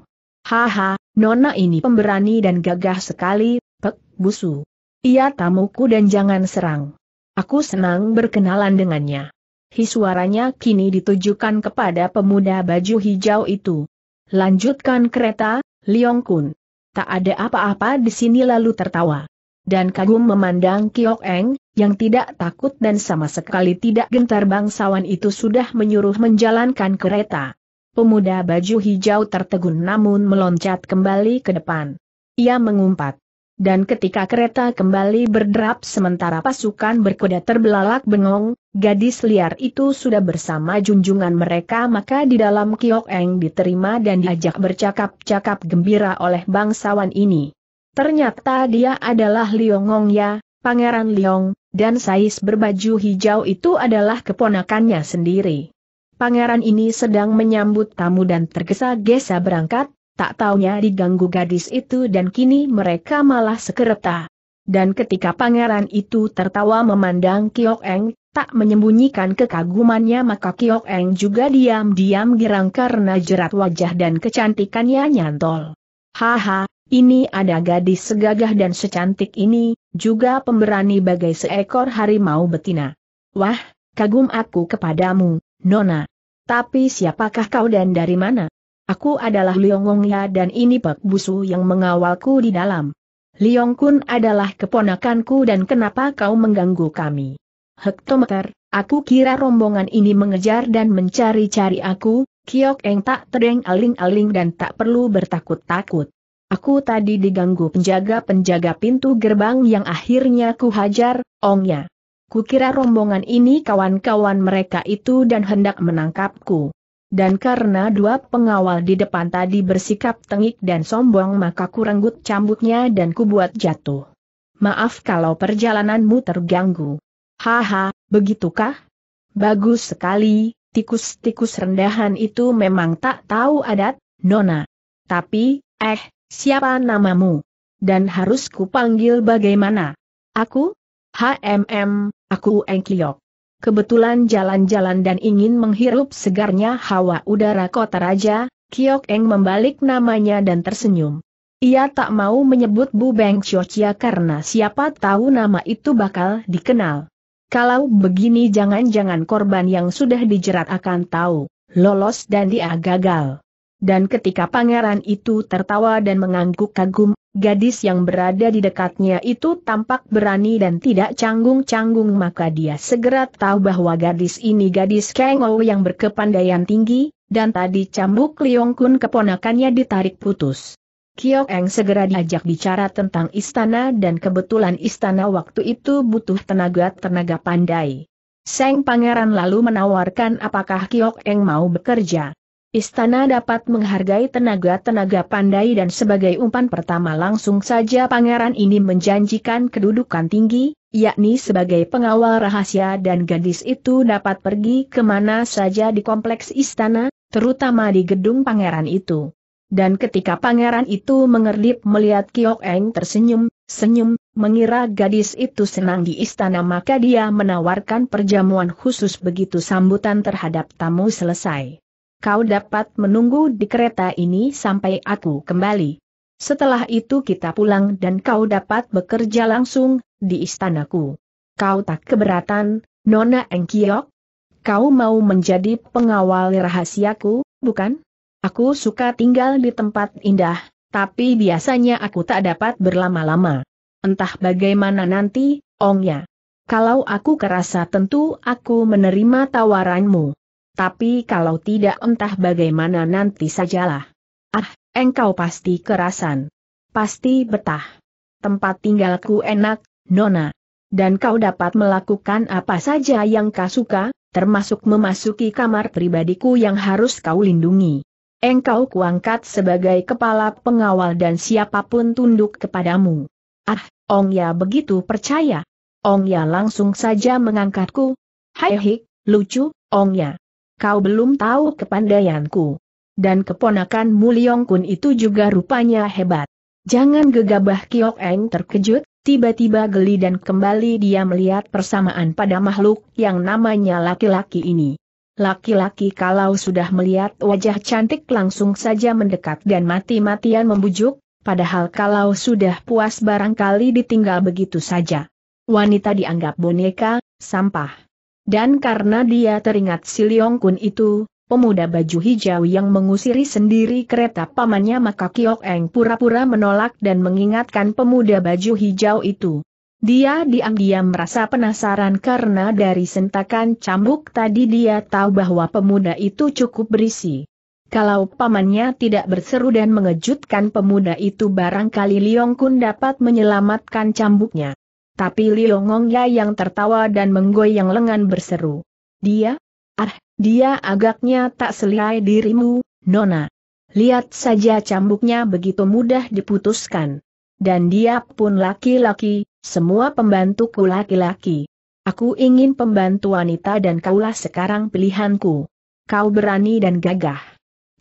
Haha, nona ini pemberani dan gagah sekali, pek, busu. Ia tamuku dan jangan serang. Aku senang berkenalan dengannya. Hi suaranya kini ditujukan kepada pemuda baju hijau itu. Lanjutkan kereta, Liong Kun. Tak ada apa-apa di sini lalu tertawa. Dan kagum memandang Kiok Eng, yang tidak takut dan sama sekali tidak gentar bangsawan itu sudah menyuruh menjalankan kereta. Pemuda baju hijau tertegun namun meloncat kembali ke depan. Ia mengumpat. Dan ketika kereta kembali berderap sementara pasukan berkuda terbelalak bengong, gadis liar itu sudah bersama junjungan mereka maka di dalam kiok eng diterima dan diajak bercakap-cakap gembira oleh bangsawan ini. Ternyata dia adalah Liongong ya, Pangeran Liong, dan Sais berbaju hijau itu adalah keponakannya sendiri pangeran ini sedang menyambut tamu dan tergesa-gesa berangkat, tak taunya diganggu gadis itu dan kini mereka malah sekereta. Dan ketika pangeran itu tertawa memandang Kiok Eng, tak menyembunyikan kekagumannya maka Kiok Eng juga diam-diam girang karena jerat wajah dan kecantikannya nyantol. Haha, ini ada gadis segagah dan secantik ini, juga pemberani bagai seekor harimau betina. Wah, kagum aku kepadamu, Nona. Tapi siapakah kau dan dari mana? Aku adalah Liong ya dan ini Pak Busu yang mengawalku di dalam. Liong Kun adalah keponakanku dan kenapa kau mengganggu kami? Hektometer, aku kira rombongan ini mengejar dan mencari-cari aku, Kiok Eng tak tereng aling-aling dan tak perlu bertakut-takut. Aku tadi diganggu penjaga-penjaga pintu gerbang yang akhirnya ku hajar, ongnya. Kukira rombongan ini kawan-kawan mereka itu dan hendak menangkapku. Dan karena dua pengawal di depan tadi bersikap tengik dan sombong maka kurenggut cambuknya dan kubuat jatuh. Maaf kalau perjalananmu terganggu. Haha, begitukah? Bagus sekali, tikus-tikus rendahan itu memang tak tahu adat, Nona. Tapi, eh, siapa namamu? Dan harus kupanggil bagaimana? Aku? HMM, aku Engkliok. Kebetulan jalan-jalan dan ingin menghirup segarnya hawa udara kota raja, Kiok Eng membalik namanya dan tersenyum. Ia tak mau menyebut Bu Beng Chochia karena siapa tahu nama itu bakal dikenal. Kalau begini jangan-jangan korban yang sudah dijerat akan tahu, lolos dan dia gagal. Dan ketika pangeran itu tertawa dan mengangguk kagum, gadis yang berada di dekatnya itu tampak berani dan tidak canggung-canggung maka dia segera tahu bahwa gadis ini gadis kengau yang berkepandaian tinggi, dan tadi cambuk Liong Kun keponakannya ditarik putus. Kiok Eng segera diajak bicara tentang istana dan kebetulan istana waktu itu butuh tenaga-tenaga pandai. Seng pangeran lalu menawarkan apakah Kiok Eng mau bekerja. Istana dapat menghargai tenaga-tenaga pandai dan sebagai umpan pertama langsung saja pangeran ini menjanjikan kedudukan tinggi, yakni sebagai pengawal rahasia dan gadis itu dapat pergi kemana saja di kompleks istana, terutama di gedung pangeran itu. Dan ketika pangeran itu mengerdip melihat Kiok Eng tersenyum, senyum, mengira gadis itu senang di istana maka dia menawarkan perjamuan khusus begitu sambutan terhadap tamu selesai kau dapat menunggu di kereta ini sampai aku kembali. Setelah itu kita pulang dan kau dapat bekerja langsung, di istanaku. Kau tak keberatan, Nona Engkiok? Kau mau menjadi pengawal rahasiaku, bukan? Aku suka tinggal di tempat indah, tapi biasanya aku tak dapat berlama-lama. Entah bagaimana nanti, Ongya. Kalau aku kerasa tentu aku menerima tawaranmu. Tapi kalau tidak entah bagaimana nanti sajalah. Ah, engkau pasti kerasan. Pasti betah. Tempat tinggalku enak, Nona. Dan kau dapat melakukan apa saja yang kau suka, termasuk memasuki kamar pribadiku yang harus kau lindungi. Engkau kuangkat sebagai kepala pengawal dan siapapun tunduk kepadamu. Ah, Ong Ya begitu percaya. Ong Ya langsung saja mengangkatku. Hai hik, lucu, Ong Ya kau belum tahu kepandaianku. Dan keponakan Mulyong Kun itu juga rupanya hebat. Jangan gegabah Kiok Eng terkejut, tiba-tiba geli dan kembali dia melihat persamaan pada makhluk yang namanya laki-laki ini. Laki-laki kalau sudah melihat wajah cantik langsung saja mendekat dan mati-matian membujuk, padahal kalau sudah puas barangkali ditinggal begitu saja. Wanita dianggap boneka, sampah. Dan karena dia teringat si Leong Kun itu, pemuda baju hijau yang mengusiri sendiri kereta pamannya maka Kiok Eng pura-pura menolak dan mengingatkan pemuda baju hijau itu. Dia diam-diam merasa penasaran karena dari sentakan cambuk tadi dia tahu bahwa pemuda itu cukup berisi. Kalau pamannya tidak berseru dan mengejutkan pemuda itu barangkali Leong Kun dapat menyelamatkan cambuknya. Tapi Liongongnya yang tertawa dan menggoyang lengan berseru. Dia? Ah, dia agaknya tak selihai dirimu, Nona. Lihat saja cambuknya begitu mudah diputuskan. Dan dia pun laki-laki, semua pembantuku laki-laki. Aku ingin pembantu wanita dan kaulah sekarang pilihanku. Kau berani dan gagah.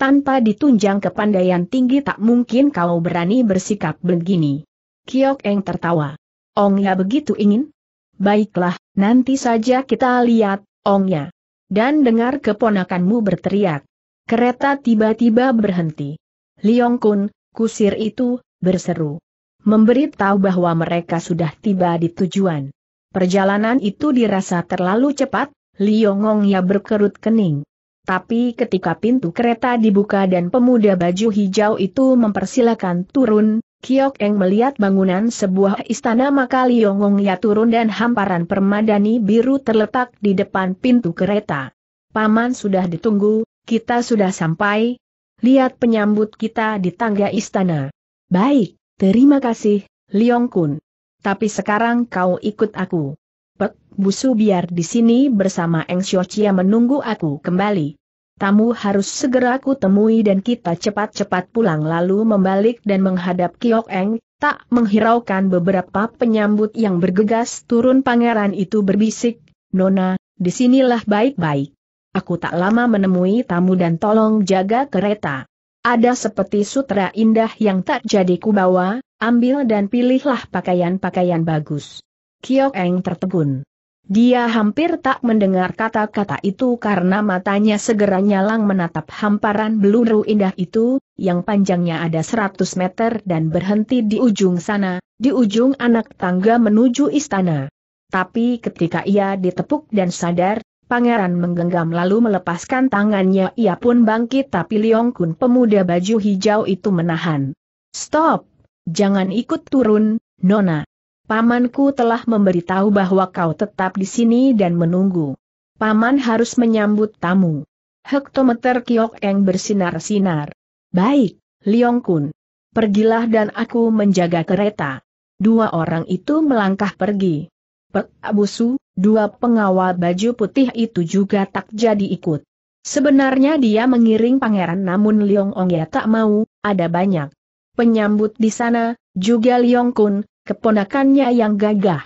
Tanpa ditunjang kepandaian tinggi tak mungkin kau berani bersikap begini. Kiok Eng tertawa. Ong ya begitu ingin? Baiklah, nanti saja kita lihat, Ong ya. Dan dengar keponakanmu berteriak. Kereta tiba-tiba berhenti. Liong Kun, kusir itu, berseru. Memberitahu bahwa mereka sudah tiba di tujuan. Perjalanan itu dirasa terlalu cepat, Ong ya berkerut kening. Tapi ketika pintu kereta dibuka dan pemuda baju hijau itu mempersilakan turun, Kiok Eng melihat bangunan sebuah istana maka Liongong ya turun dan hamparan permadani biru terletak di depan pintu kereta. Paman sudah ditunggu, kita sudah sampai. Lihat penyambut kita di tangga istana. Baik, terima kasih, Liong Kun. Tapi sekarang kau ikut aku. Pek, busu biar di sini bersama Eng Xiochia menunggu aku kembali. Tamu harus segera ku temui dan kita cepat-cepat pulang lalu membalik dan menghadap Kiok Eng, tak menghiraukan beberapa penyambut yang bergegas turun pangeran itu berbisik, Nona, disinilah baik-baik. Aku tak lama menemui tamu dan tolong jaga kereta. Ada seperti sutra indah yang tak jadi bawa, ambil dan pilihlah pakaian-pakaian bagus. Kiok Eng tertegun. Dia hampir tak mendengar kata-kata itu karena matanya segera nyalang menatap hamparan beluru indah itu, yang panjangnya ada 100 meter dan berhenti di ujung sana, di ujung anak tangga menuju istana. Tapi ketika ia ditepuk dan sadar, pangeran menggenggam lalu melepaskan tangannya ia pun bangkit tapi Leong Kun pemuda baju hijau itu menahan. Stop! Jangan ikut turun, Nona. Pamanku telah memberitahu bahwa kau tetap di sini dan menunggu. Paman harus menyambut tamu. Hektometer Kiok Eng bersinar-sinar. Baik, Liong Kun. Pergilah dan aku menjaga kereta. Dua orang itu melangkah pergi. Pek Abusu, dua pengawal baju putih itu juga tak jadi ikut. Sebenarnya dia mengiring pangeran namun Liong Ong ya tak mau, ada banyak. Penyambut di sana, juga Liong Kun, keponakannya yang gagah.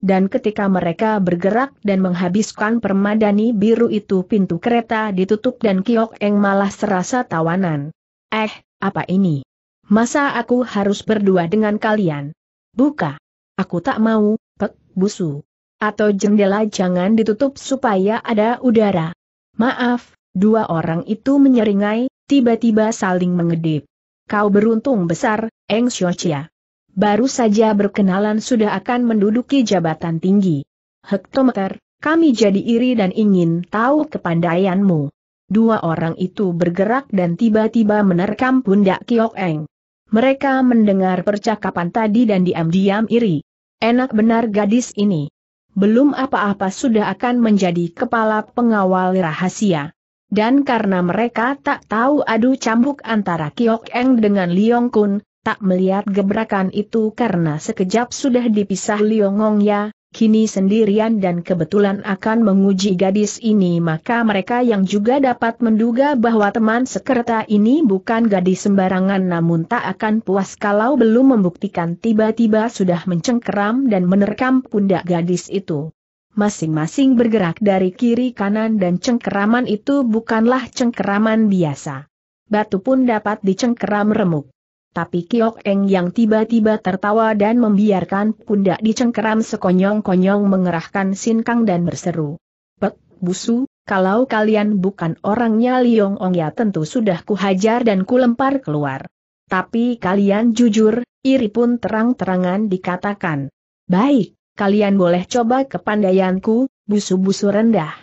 Dan ketika mereka bergerak dan menghabiskan permadani biru itu pintu kereta ditutup dan Kiok Eng malah serasa tawanan. Eh, apa ini? Masa aku harus berdua dengan kalian? Buka. Aku tak mau, pek, busu. Atau jendela jangan ditutup supaya ada udara. Maaf, dua orang itu menyeringai, tiba-tiba saling mengedip. Kau beruntung besar, Eng Xiochia. Baru saja berkenalan sudah akan menduduki jabatan tinggi. Hektometer, kami jadi iri dan ingin tahu kepandaianmu. Dua orang itu bergerak dan tiba-tiba menerkam pundak Kiok Eng. Mereka mendengar percakapan tadi dan diam-diam iri. Enak benar gadis ini. Belum apa-apa sudah akan menjadi kepala pengawal rahasia. Dan karena mereka tak tahu adu cambuk antara Kiok Eng dengan Liong Kun, tak melihat gebrakan itu karena sekejap sudah dipisah Liongong ya, kini sendirian dan kebetulan akan menguji gadis ini maka mereka yang juga dapat menduga bahwa teman sekerta ini bukan gadis sembarangan namun tak akan puas kalau belum membuktikan tiba-tiba sudah mencengkeram dan menerkam pundak gadis itu masing-masing bergerak dari kiri kanan dan cengkeraman itu bukanlah cengkeraman biasa. Batu pun dapat dicengkeram remuk. Tapi Kiok Eng yang tiba-tiba tertawa dan membiarkan pundak dicengkeram sekonyong-konyong mengerahkan sinkang dan berseru. Pek, busu, kalau kalian bukan orangnya Liong Ong ya tentu sudah kuhajar dan kulempar keluar. Tapi kalian jujur, iri pun terang-terangan dikatakan. Baik, kalian boleh coba kepandaianku, busu-busu rendah.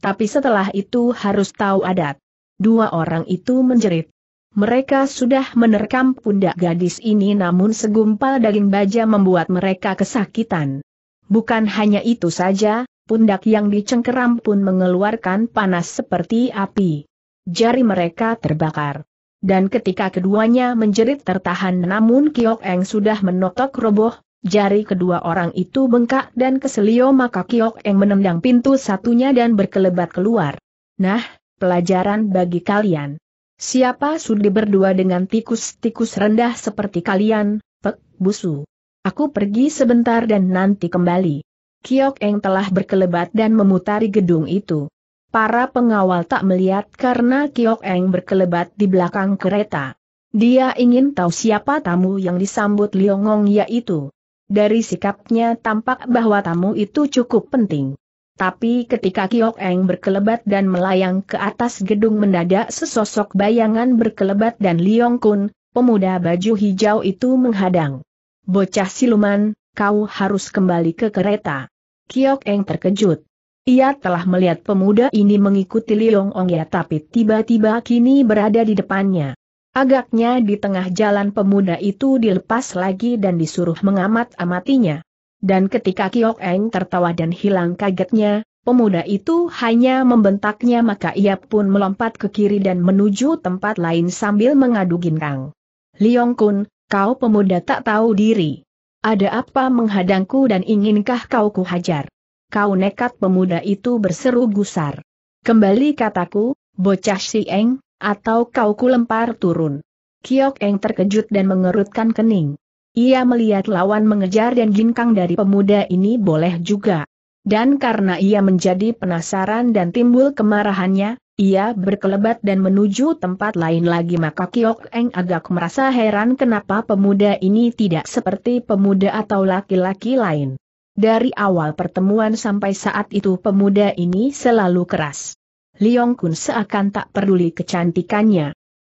Tapi setelah itu harus tahu adat. Dua orang itu menjerit, mereka sudah menerkam pundak gadis ini namun segumpal daging baja membuat mereka kesakitan. Bukan hanya itu saja, pundak yang dicengkeram pun mengeluarkan panas seperti api. Jari mereka terbakar. Dan ketika keduanya menjerit tertahan namun Kiok Eng sudah menotok roboh, jari kedua orang itu bengkak dan keselio maka Kiok Eng menendang pintu satunya dan berkelebat keluar. Nah, pelajaran bagi kalian. Siapa sudi berdua dengan tikus-tikus rendah seperti kalian, pek, busu. Aku pergi sebentar dan nanti kembali. Kiok Eng telah berkelebat dan memutari gedung itu. Para pengawal tak melihat karena Kiok Eng berkelebat di belakang kereta. Dia ingin tahu siapa tamu yang disambut Liongong yaitu. Dari sikapnya tampak bahwa tamu itu cukup penting. Tapi ketika Kiok Eng berkelebat dan melayang ke atas gedung mendadak sesosok bayangan berkelebat dan Liong Kun, pemuda baju hijau itu menghadang. Bocah siluman, kau harus kembali ke kereta. Kiok Eng terkejut. Ia telah melihat pemuda ini mengikuti Liong Ong ya tapi tiba-tiba kini berada di depannya. Agaknya di tengah jalan pemuda itu dilepas lagi dan disuruh mengamat-amatinya. Dan ketika Kiok Eng tertawa dan hilang kagetnya, pemuda itu hanya membentaknya maka ia pun melompat ke kiri dan menuju tempat lain sambil mengadu ginkang. Liong Kun, kau pemuda tak tahu diri. Ada apa menghadangku dan inginkah kau kuhajar? Kau nekat pemuda itu berseru gusar. Kembali kataku, bocah si Eng, atau kau kulempar turun. Kiok Eng terkejut dan mengerutkan kening. Ia melihat lawan mengejar dan ginkang dari pemuda ini boleh juga. Dan karena ia menjadi penasaran dan timbul kemarahannya, ia berkelebat dan menuju tempat lain lagi maka Kiok Eng agak merasa heran kenapa pemuda ini tidak seperti pemuda atau laki-laki lain. Dari awal pertemuan sampai saat itu pemuda ini selalu keras. Liong Kun seakan tak peduli kecantikannya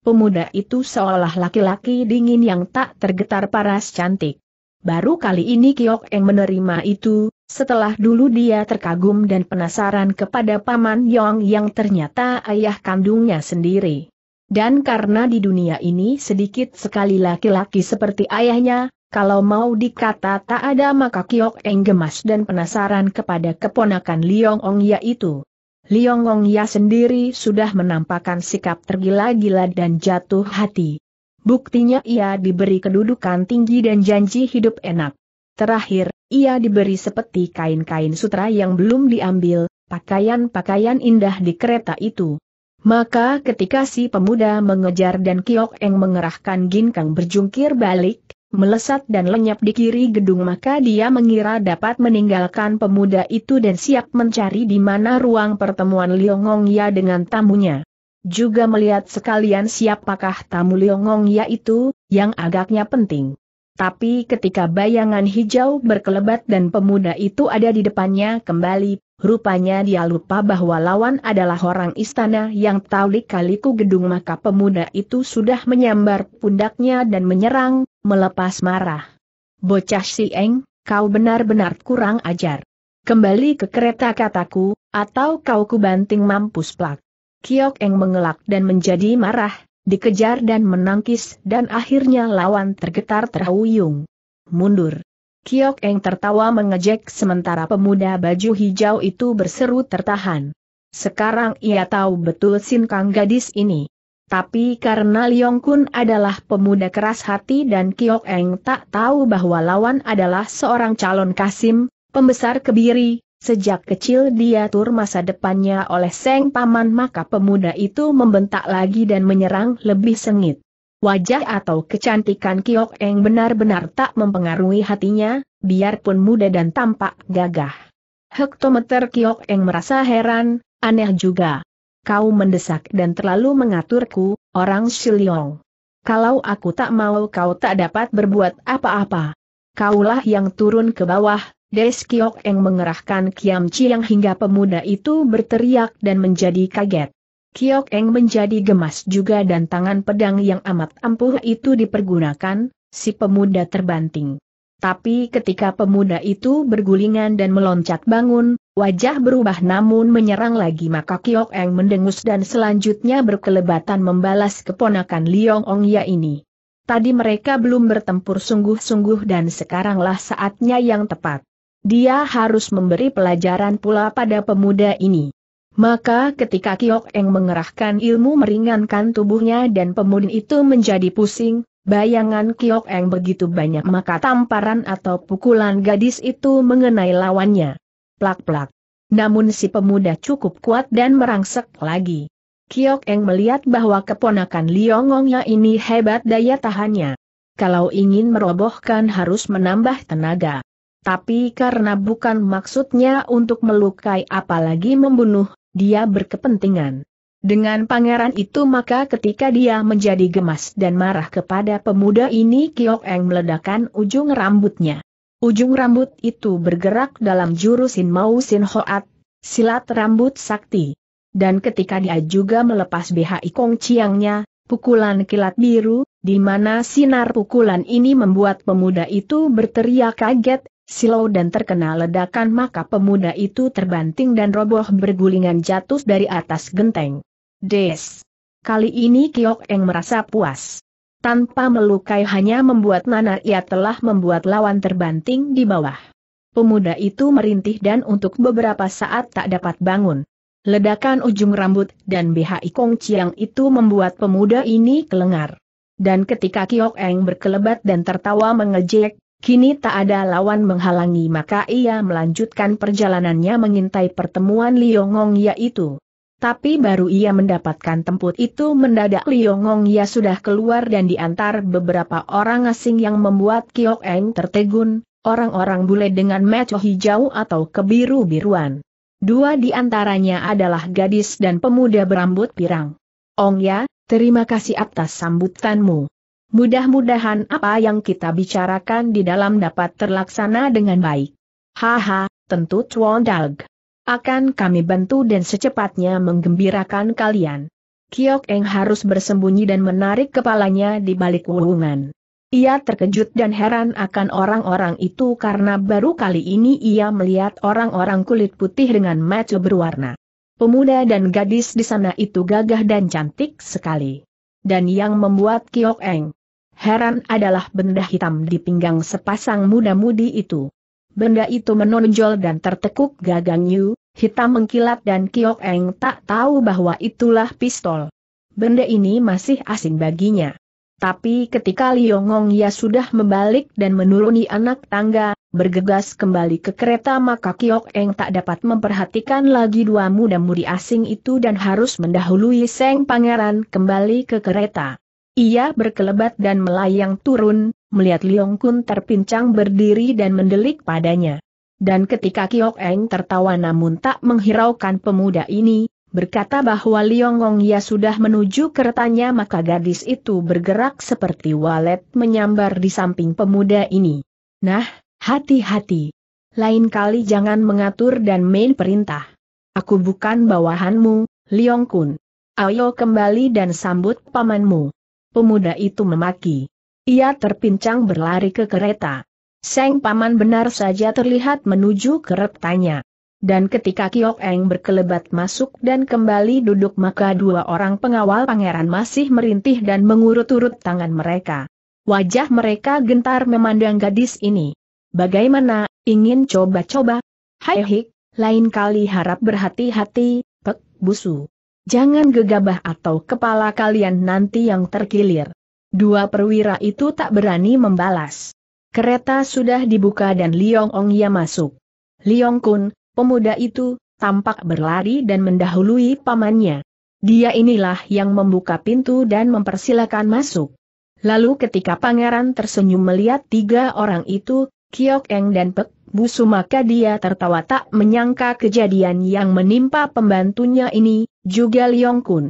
pemuda itu seolah laki-laki dingin yang tak tergetar paras cantik. Baru kali ini Kiok Eng menerima itu, setelah dulu dia terkagum dan penasaran kepada Paman Yong yang ternyata ayah kandungnya sendiri. Dan karena di dunia ini sedikit sekali laki-laki seperti ayahnya, kalau mau dikata tak ada maka Kiok Eng gemas dan penasaran kepada keponakan Liong Ong yaitu Liong Long Ya sendiri sudah menampakkan sikap tergila-gila dan jatuh hati. Buktinya ia diberi kedudukan tinggi dan janji hidup enak. Terakhir, ia diberi seperti kain-kain sutra yang belum diambil, pakaian-pakaian indah di kereta itu. Maka ketika si pemuda mengejar dan Kiok Eng mengerahkan ginkang berjungkir balik, melesat dan lenyap di kiri gedung maka dia mengira dapat meninggalkan pemuda itu dan siap mencari di mana ruang pertemuan Liongong Ya dengan tamunya. Juga melihat sekalian siapakah tamu Liongong Ya itu, yang agaknya penting. Tapi ketika bayangan hijau berkelebat dan pemuda itu ada di depannya kembali, rupanya dia lupa bahwa lawan adalah orang istana yang taulik kaliku gedung maka pemuda itu sudah menyambar pundaknya dan menyerang, melepas marah. Bocah sieng, kau benar-benar kurang ajar. Kembali ke kereta kataku, atau kau kubanting mampus plak. Kiok Eng mengelak dan menjadi marah, dikejar dan menangkis dan akhirnya lawan tergetar terhuyung. Mundur. Kiok Eng tertawa mengejek sementara pemuda baju hijau itu berseru tertahan. Sekarang ia tahu betul Sin Kang gadis ini. Tapi karena Liong Kun adalah pemuda keras hati dan Kiok Eng tak tahu bahwa lawan adalah seorang calon Kasim, pembesar kebiri, Sejak kecil dia diatur masa depannya oleh Seng Paman maka pemuda itu membentak lagi dan menyerang lebih sengit. Wajah atau kecantikan Kiok Eng benar-benar tak mempengaruhi hatinya, biarpun muda dan tampak gagah. Hektometer Kiok Eng merasa heran, aneh juga. Kau mendesak dan terlalu mengaturku, orang Shiliong. Kalau aku tak mau kau tak dapat berbuat apa-apa. Kaulah yang turun ke bawah, Des Kiok Eng mengerahkan Kiam Chiang hingga pemuda itu berteriak dan menjadi kaget. Kiok Eng menjadi gemas juga dan tangan pedang yang amat ampuh itu dipergunakan, si pemuda terbanting. Tapi ketika pemuda itu bergulingan dan meloncat bangun, wajah berubah namun menyerang lagi maka Kiok Eng mendengus dan selanjutnya berkelebatan membalas keponakan Liong Ya ini. Tadi mereka belum bertempur sungguh-sungguh dan sekaranglah saatnya yang tepat. Dia harus memberi pelajaran pula pada pemuda ini. Maka ketika Kiok Eng mengerahkan ilmu meringankan tubuhnya dan pemuda itu menjadi pusing, bayangan Kiok Eng begitu banyak maka tamparan atau pukulan gadis itu mengenai lawannya. Plak-plak. Namun si pemuda cukup kuat dan merangsek lagi. Kiok Eng melihat bahwa keponakan Liongongnya ini hebat daya tahannya. Kalau ingin merobohkan harus menambah tenaga. Tapi karena bukan maksudnya untuk melukai apalagi membunuh, dia berkepentingan. Dengan pangeran itu maka ketika dia menjadi gemas dan marah kepada pemuda ini Kiok Eng meledakan ujung rambutnya. Ujung rambut itu bergerak dalam jurusin Mau Sin Hoat, silat rambut sakti. Dan ketika dia juga melepas BHI Kong Chiangnya, pukulan kilat biru, di mana sinar pukulan ini membuat pemuda itu berteriak kaget, silau dan terkena ledakan maka pemuda itu terbanting dan roboh bergulingan jatuh dari atas genteng. Des. Kali ini Kiok Eng merasa puas. Tanpa melukai hanya membuat Nanar ia telah membuat lawan terbanting di bawah. Pemuda itu merintih dan untuk beberapa saat tak dapat bangun. Ledakan ujung rambut dan BHI Kong Chiang itu membuat pemuda ini kelengar. Dan ketika Kiok Eng berkelebat dan tertawa mengejek, Kini tak ada lawan menghalangi maka ia melanjutkan perjalanannya mengintai pertemuan Liongong itu. Tapi baru ia mendapatkan tempat itu mendadak Liongong ya sudah keluar dan diantar beberapa orang asing yang membuat Kiok Eng tertegun, orang-orang bule dengan maco hijau atau kebiru-biruan. Dua di antaranya adalah gadis dan pemuda berambut pirang. Ong ya, terima kasih atas sambutanmu. Mudah-mudahan apa yang kita bicarakan di dalam dapat terlaksana dengan baik. Haha, tentu Chuan Dag. Akan kami bantu dan secepatnya menggembirakan kalian. Kiok Eng harus bersembunyi dan menarik kepalanya di balik wuungan. Ia terkejut dan heran akan orang-orang itu karena baru kali ini ia melihat orang-orang kulit putih dengan mata berwarna. Pemuda dan gadis di sana itu gagah dan cantik sekali. Dan yang membuat Kiok Eng heran adalah benda hitam di pinggang sepasang muda-mudi itu. Benda itu menonjol dan tertekuk gagang Yu, hitam mengkilat dan Kiok Eng tak tahu bahwa itulah pistol. Benda ini masih asing baginya. Tapi ketika Liongong ya sudah membalik dan menuruni anak tangga, bergegas kembali ke kereta maka Kiok Eng tak dapat memperhatikan lagi dua muda-mudi asing itu dan harus mendahului Seng Pangeran kembali ke kereta. Ia berkelebat dan melayang turun, melihat Liong Kun terpincang berdiri dan mendelik padanya. Dan ketika Kiok Eng tertawa namun tak menghiraukan pemuda ini, berkata bahwa Liong Kong ia sudah menuju keretanya maka gadis itu bergerak seperti walet menyambar di samping pemuda ini. Nah, hati-hati. Lain kali jangan mengatur dan main perintah. Aku bukan bawahanmu, Liong Kun. Ayo kembali dan sambut pamanmu pemuda itu memaki. Ia terpincang berlari ke kereta. Seng Paman benar saja terlihat menuju keretanya. Dan ketika Kiok Eng berkelebat masuk dan kembali duduk maka dua orang pengawal pangeran masih merintih dan mengurut-urut tangan mereka. Wajah mereka gentar memandang gadis ini. Bagaimana, ingin coba-coba? Hai hik, lain kali harap berhati-hati, pek, busu. Jangan gegabah atau kepala kalian nanti yang terkilir. Dua perwira itu tak berani membalas. Kereta sudah dibuka dan Liong Ong ia masuk. Liong Kun, pemuda itu, tampak berlari dan mendahului pamannya. Dia inilah yang membuka pintu dan mempersilakan masuk. Lalu ketika pangeran tersenyum melihat tiga orang itu, Kiok Eng dan Pek busu maka dia tertawa tak menyangka kejadian yang menimpa pembantunya ini, juga Leong Kun.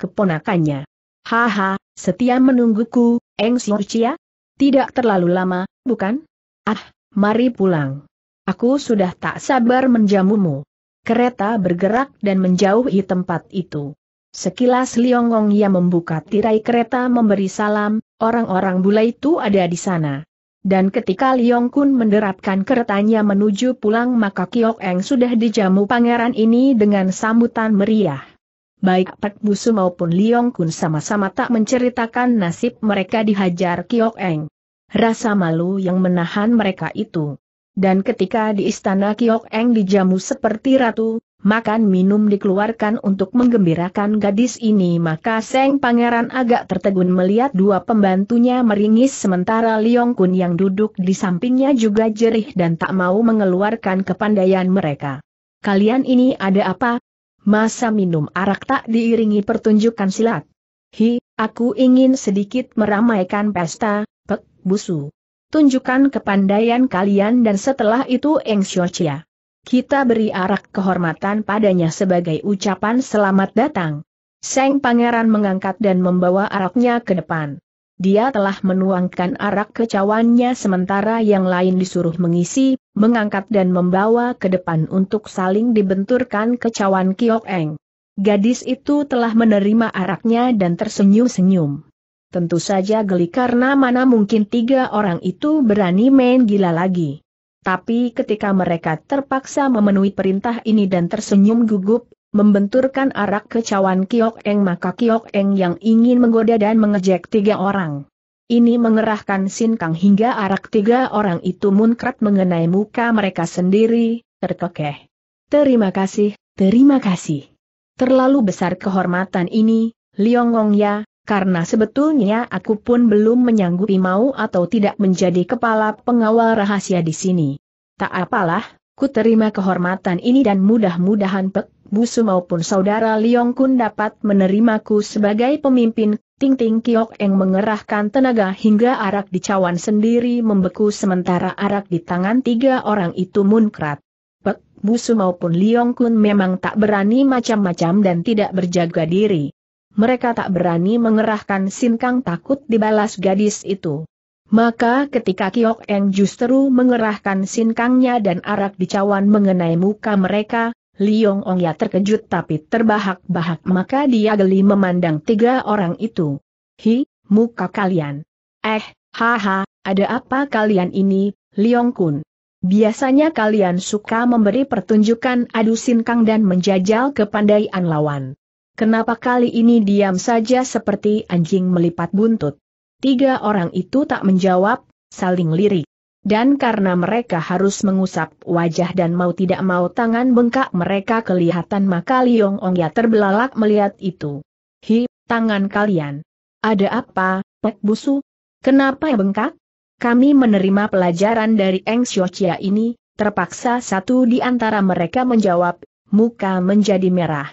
Keponakannya. Haha, setia menungguku, Eng Xiorcia? Tidak terlalu lama, bukan? Ah, mari pulang. Aku sudah tak sabar menjamumu. Kereta bergerak dan menjauhi tempat itu. Sekilas Liongong yang membuka tirai kereta memberi salam, orang-orang bule itu ada di sana. Dan ketika Liong Kun menderapkan keretanya menuju pulang maka Kiok Eng sudah dijamu pangeran ini dengan sambutan meriah. Baik Pek Busu maupun Liong Kun sama-sama tak menceritakan nasib mereka dihajar Kiok Eng. Rasa malu yang menahan mereka itu. Dan ketika di istana Kiok Eng dijamu seperti ratu, makan minum dikeluarkan untuk menggembirakan gadis ini maka Seng Pangeran agak tertegun melihat dua pembantunya meringis sementara Liong Kun yang duduk di sampingnya juga jerih dan tak mau mengeluarkan kepandaian mereka. Kalian ini ada apa? Masa minum arak tak diiringi pertunjukan silat? Hi, aku ingin sedikit meramaikan pesta, pek, busu. Tunjukkan kepandaian kalian dan setelah itu Eng Xiochia. Kita beri arak kehormatan padanya sebagai ucapan selamat datang. Seng Pangeran mengangkat dan membawa araknya ke depan. Dia telah menuangkan arak ke cawannya sementara yang lain disuruh mengisi, mengangkat dan membawa ke depan untuk saling dibenturkan kecawan Kiok Eng. Gadis itu telah menerima araknya dan tersenyum-senyum. Tentu saja geli karena mana mungkin tiga orang itu berani main gila lagi. Tapi ketika mereka terpaksa memenuhi perintah ini dan tersenyum gugup, membenturkan arak ke cawan Kiok Eng maka Kiok Eng yang ingin menggoda dan mengejek tiga orang. Ini mengerahkan Sin Kang hingga arak tiga orang itu munkrat mengenai muka mereka sendiri, terkekeh. Terima kasih, terima kasih. Terlalu besar kehormatan ini, Ong ya, karena sebetulnya aku pun belum menyanggupi mau atau tidak menjadi kepala pengawal rahasia di sini. Tak apalah, ku terima kehormatan ini dan mudah-mudahan Pek Busu maupun saudara Liong Kun dapat menerimaku sebagai pemimpin, Ting Ting Kiok Eng mengerahkan tenaga hingga arak di cawan sendiri membeku sementara arak di tangan tiga orang itu munkrat. Pek Busu maupun Liong Kun memang tak berani macam-macam dan tidak berjaga diri mereka tak berani mengerahkan sinkang takut dibalas gadis itu. Maka ketika Kiok Eng justru mengerahkan sinkangnya dan arak dicawan mengenai muka mereka, Liong ya terkejut tapi terbahak-bahak maka dia geli memandang tiga orang itu. Hi, muka kalian. Eh, haha, ada apa kalian ini, Liong Kun? Biasanya kalian suka memberi pertunjukan adu sinkang dan menjajal kepandaian lawan. Kenapa kali ini diam saja seperti anjing melipat buntut? Tiga orang itu tak menjawab, saling lirik. Dan karena mereka harus mengusap wajah dan mau tidak mau tangan bengkak mereka kelihatan maka Liong ya terbelalak melihat itu. Hi, tangan kalian. Ada apa, Pek Busu? Kenapa bengkak? Kami menerima pelajaran dari Eng Xiochia ini, terpaksa satu di antara mereka menjawab, muka menjadi merah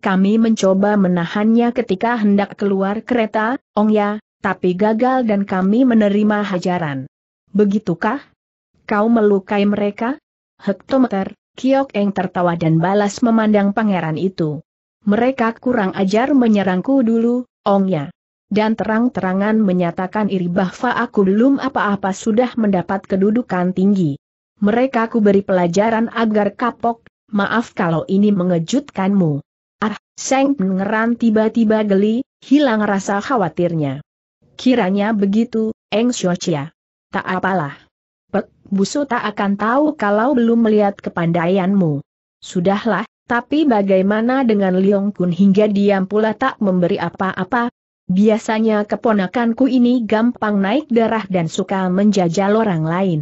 kami mencoba menahannya ketika hendak keluar kereta, Ong Ya, tapi gagal dan kami menerima hajaran. Begitukah? Kau melukai mereka? Hektometer, Kiok Eng tertawa dan balas memandang pangeran itu. Mereka kurang ajar menyerangku dulu, Ong Ya dan terang-terangan menyatakan iri bahwa aku belum apa-apa sudah mendapat kedudukan tinggi. Mereka ku beri pelajaran agar kapok, maaf kalau ini mengejutkanmu. Seng Ngeran tiba-tiba geli, hilang rasa khawatirnya. Kiranya begitu, Eng Xiaochia. Tak apalah. Pek, busu tak akan tahu kalau belum melihat kepandaianmu. Sudahlah, tapi bagaimana dengan Liong Kun hingga diam pula tak memberi apa-apa? Biasanya keponakanku ini gampang naik darah dan suka menjajal orang lain.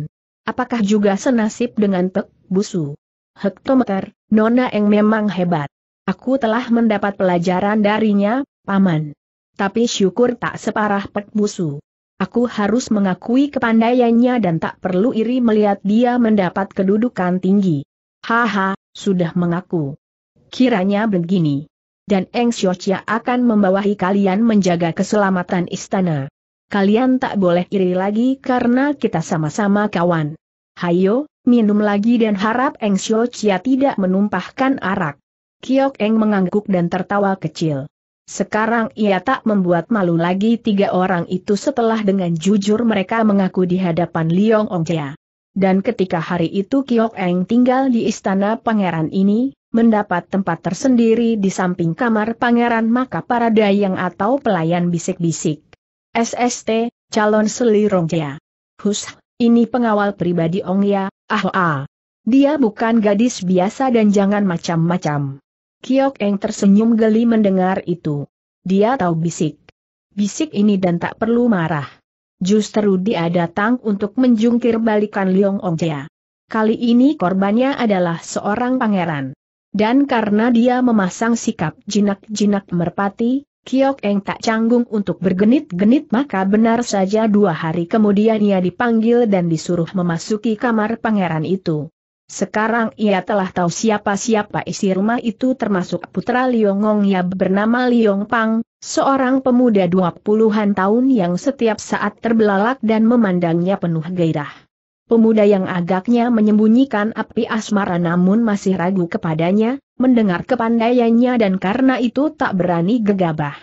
Apakah juga senasib dengan Pek Busu? Hektometer, Nona Eng memang hebat. Aku telah mendapat pelajaran darinya, Paman. Tapi syukur tak separah Pek Busu. Aku harus mengakui kepandaiannya dan tak perlu iri melihat dia mendapat kedudukan tinggi. Haha, sudah mengaku. Kiranya begini. Dan Eng Xiochia akan membawahi kalian menjaga keselamatan istana. Kalian tak boleh iri lagi karena kita sama-sama kawan. Hayo, minum lagi dan harap Eng Xiochia tidak menumpahkan arak. Kiok Eng mengangguk dan tertawa kecil. Sekarang ia tak membuat malu lagi tiga orang itu setelah dengan jujur mereka mengaku di hadapan Liong Jia. Dan ketika hari itu Kiok Eng tinggal di istana pangeran ini, mendapat tempat tersendiri di samping kamar pangeran maka para dayang atau pelayan bisik-bisik. SST, calon seli Jia. Hus, ini pengawal pribadi Ongya, ah, ah. Dia bukan gadis biasa dan jangan macam-macam. Kiok Eng tersenyum geli mendengar itu. Dia tahu bisik. Bisik ini dan tak perlu marah. Justru dia datang untuk menjungkir balikan Liong Jia. Kali ini korbannya adalah seorang pangeran. Dan karena dia memasang sikap jinak-jinak merpati, Kiok Eng tak canggung untuk bergenit-genit maka benar saja dua hari kemudian ia dipanggil dan disuruh memasuki kamar pangeran itu. Sekarang ia telah tahu siapa-siapa isi rumah itu termasuk putra Liongong ya bernama Liong Pang, seorang pemuda dua puluhan tahun yang setiap saat terbelalak dan memandangnya penuh gairah. Pemuda yang agaknya menyembunyikan api asmara namun masih ragu kepadanya, mendengar kepandaiannya dan karena itu tak berani gegabah.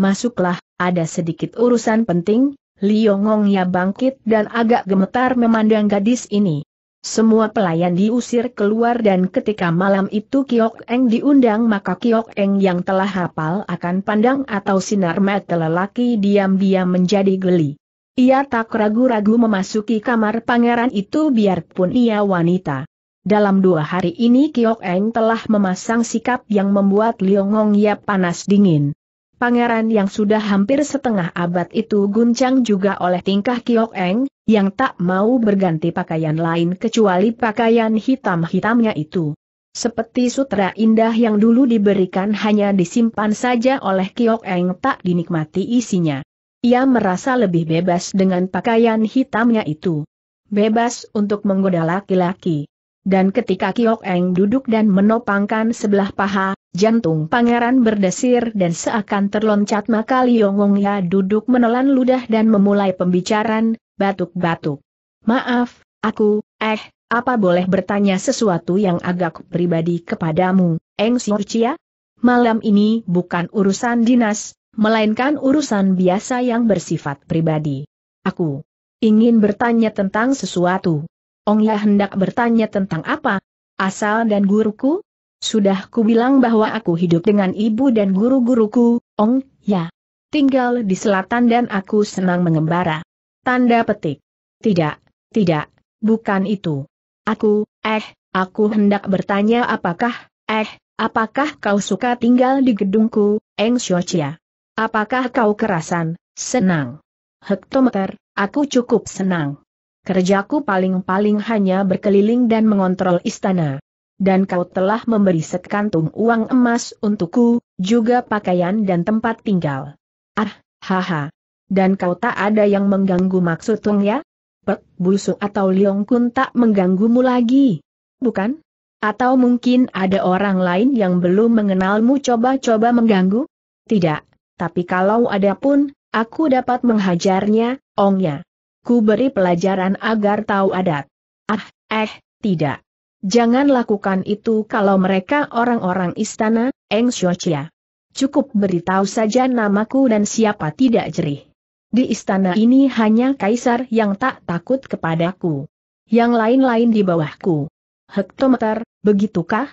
Masuklah, ada sedikit urusan penting, Liongong ya bangkit dan agak gemetar memandang gadis ini. Semua pelayan diusir keluar dan ketika malam itu Kiok Eng diundang maka Kiok Eng yang telah hafal akan pandang atau sinar mata lelaki diam-diam menjadi geli. Ia tak ragu-ragu memasuki kamar pangeran itu biarpun ia wanita. Dalam dua hari ini Kiok Eng telah memasang sikap yang membuat Liongong Yap panas dingin. Pangeran yang sudah hampir setengah abad itu guncang juga oleh tingkah Kiok Eng, yang tak mau berganti pakaian lain kecuali pakaian hitam-hitamnya itu. Seperti sutra indah yang dulu diberikan hanya disimpan saja oleh Kiok Eng tak dinikmati isinya. Ia merasa lebih bebas dengan pakaian hitamnya itu. Bebas untuk menggoda laki-laki. Dan ketika Kiok Eng duduk dan menopangkan sebelah paha, jantung pangeran berdesir dan seakan terloncat maka Liongong Ya duduk menelan ludah dan memulai pembicaraan, batuk-batuk. Maaf, aku, eh, apa boleh bertanya sesuatu yang agak pribadi kepadamu, Eng Xiorcia? Malam ini bukan urusan dinas, melainkan urusan biasa yang bersifat pribadi. Aku ingin bertanya tentang sesuatu. Ong, ya hendak bertanya tentang apa? Asal dan guruku? Sudah kubilang bahwa aku hidup dengan ibu dan guru-guruku, Ong, ya. Tinggal di selatan dan aku senang mengembara. Tanda petik. Tidak, tidak, bukan itu. Aku, eh, aku hendak bertanya apakah, eh, apakah kau suka tinggal di gedungku, Eng Xiochia? Apakah kau kerasan, senang? Hektometer, aku cukup senang. Kerjaku paling-paling hanya berkeliling dan mengontrol istana. Dan kau telah memberi sekantung uang emas untukku, juga pakaian dan tempat tinggal. Ah, haha. Dan kau tak ada yang mengganggu maksud Tung ya? Pek, busuk atau Liong Kun tak mengganggumu lagi? Bukan? Atau mungkin ada orang lain yang belum mengenalmu coba-coba mengganggu? Tidak, tapi kalau ada pun, aku dapat menghajarnya, ongnya. Ku beri pelajaran agar tahu adat. Ah, eh, tidak. Jangan lakukan itu kalau mereka orang-orang istana, Eng Xiochia. Cukup beritahu saja namaku dan siapa tidak jerih. Di istana ini hanya kaisar yang tak takut kepadaku. Yang lain-lain di bawahku. Hektometer, begitukah?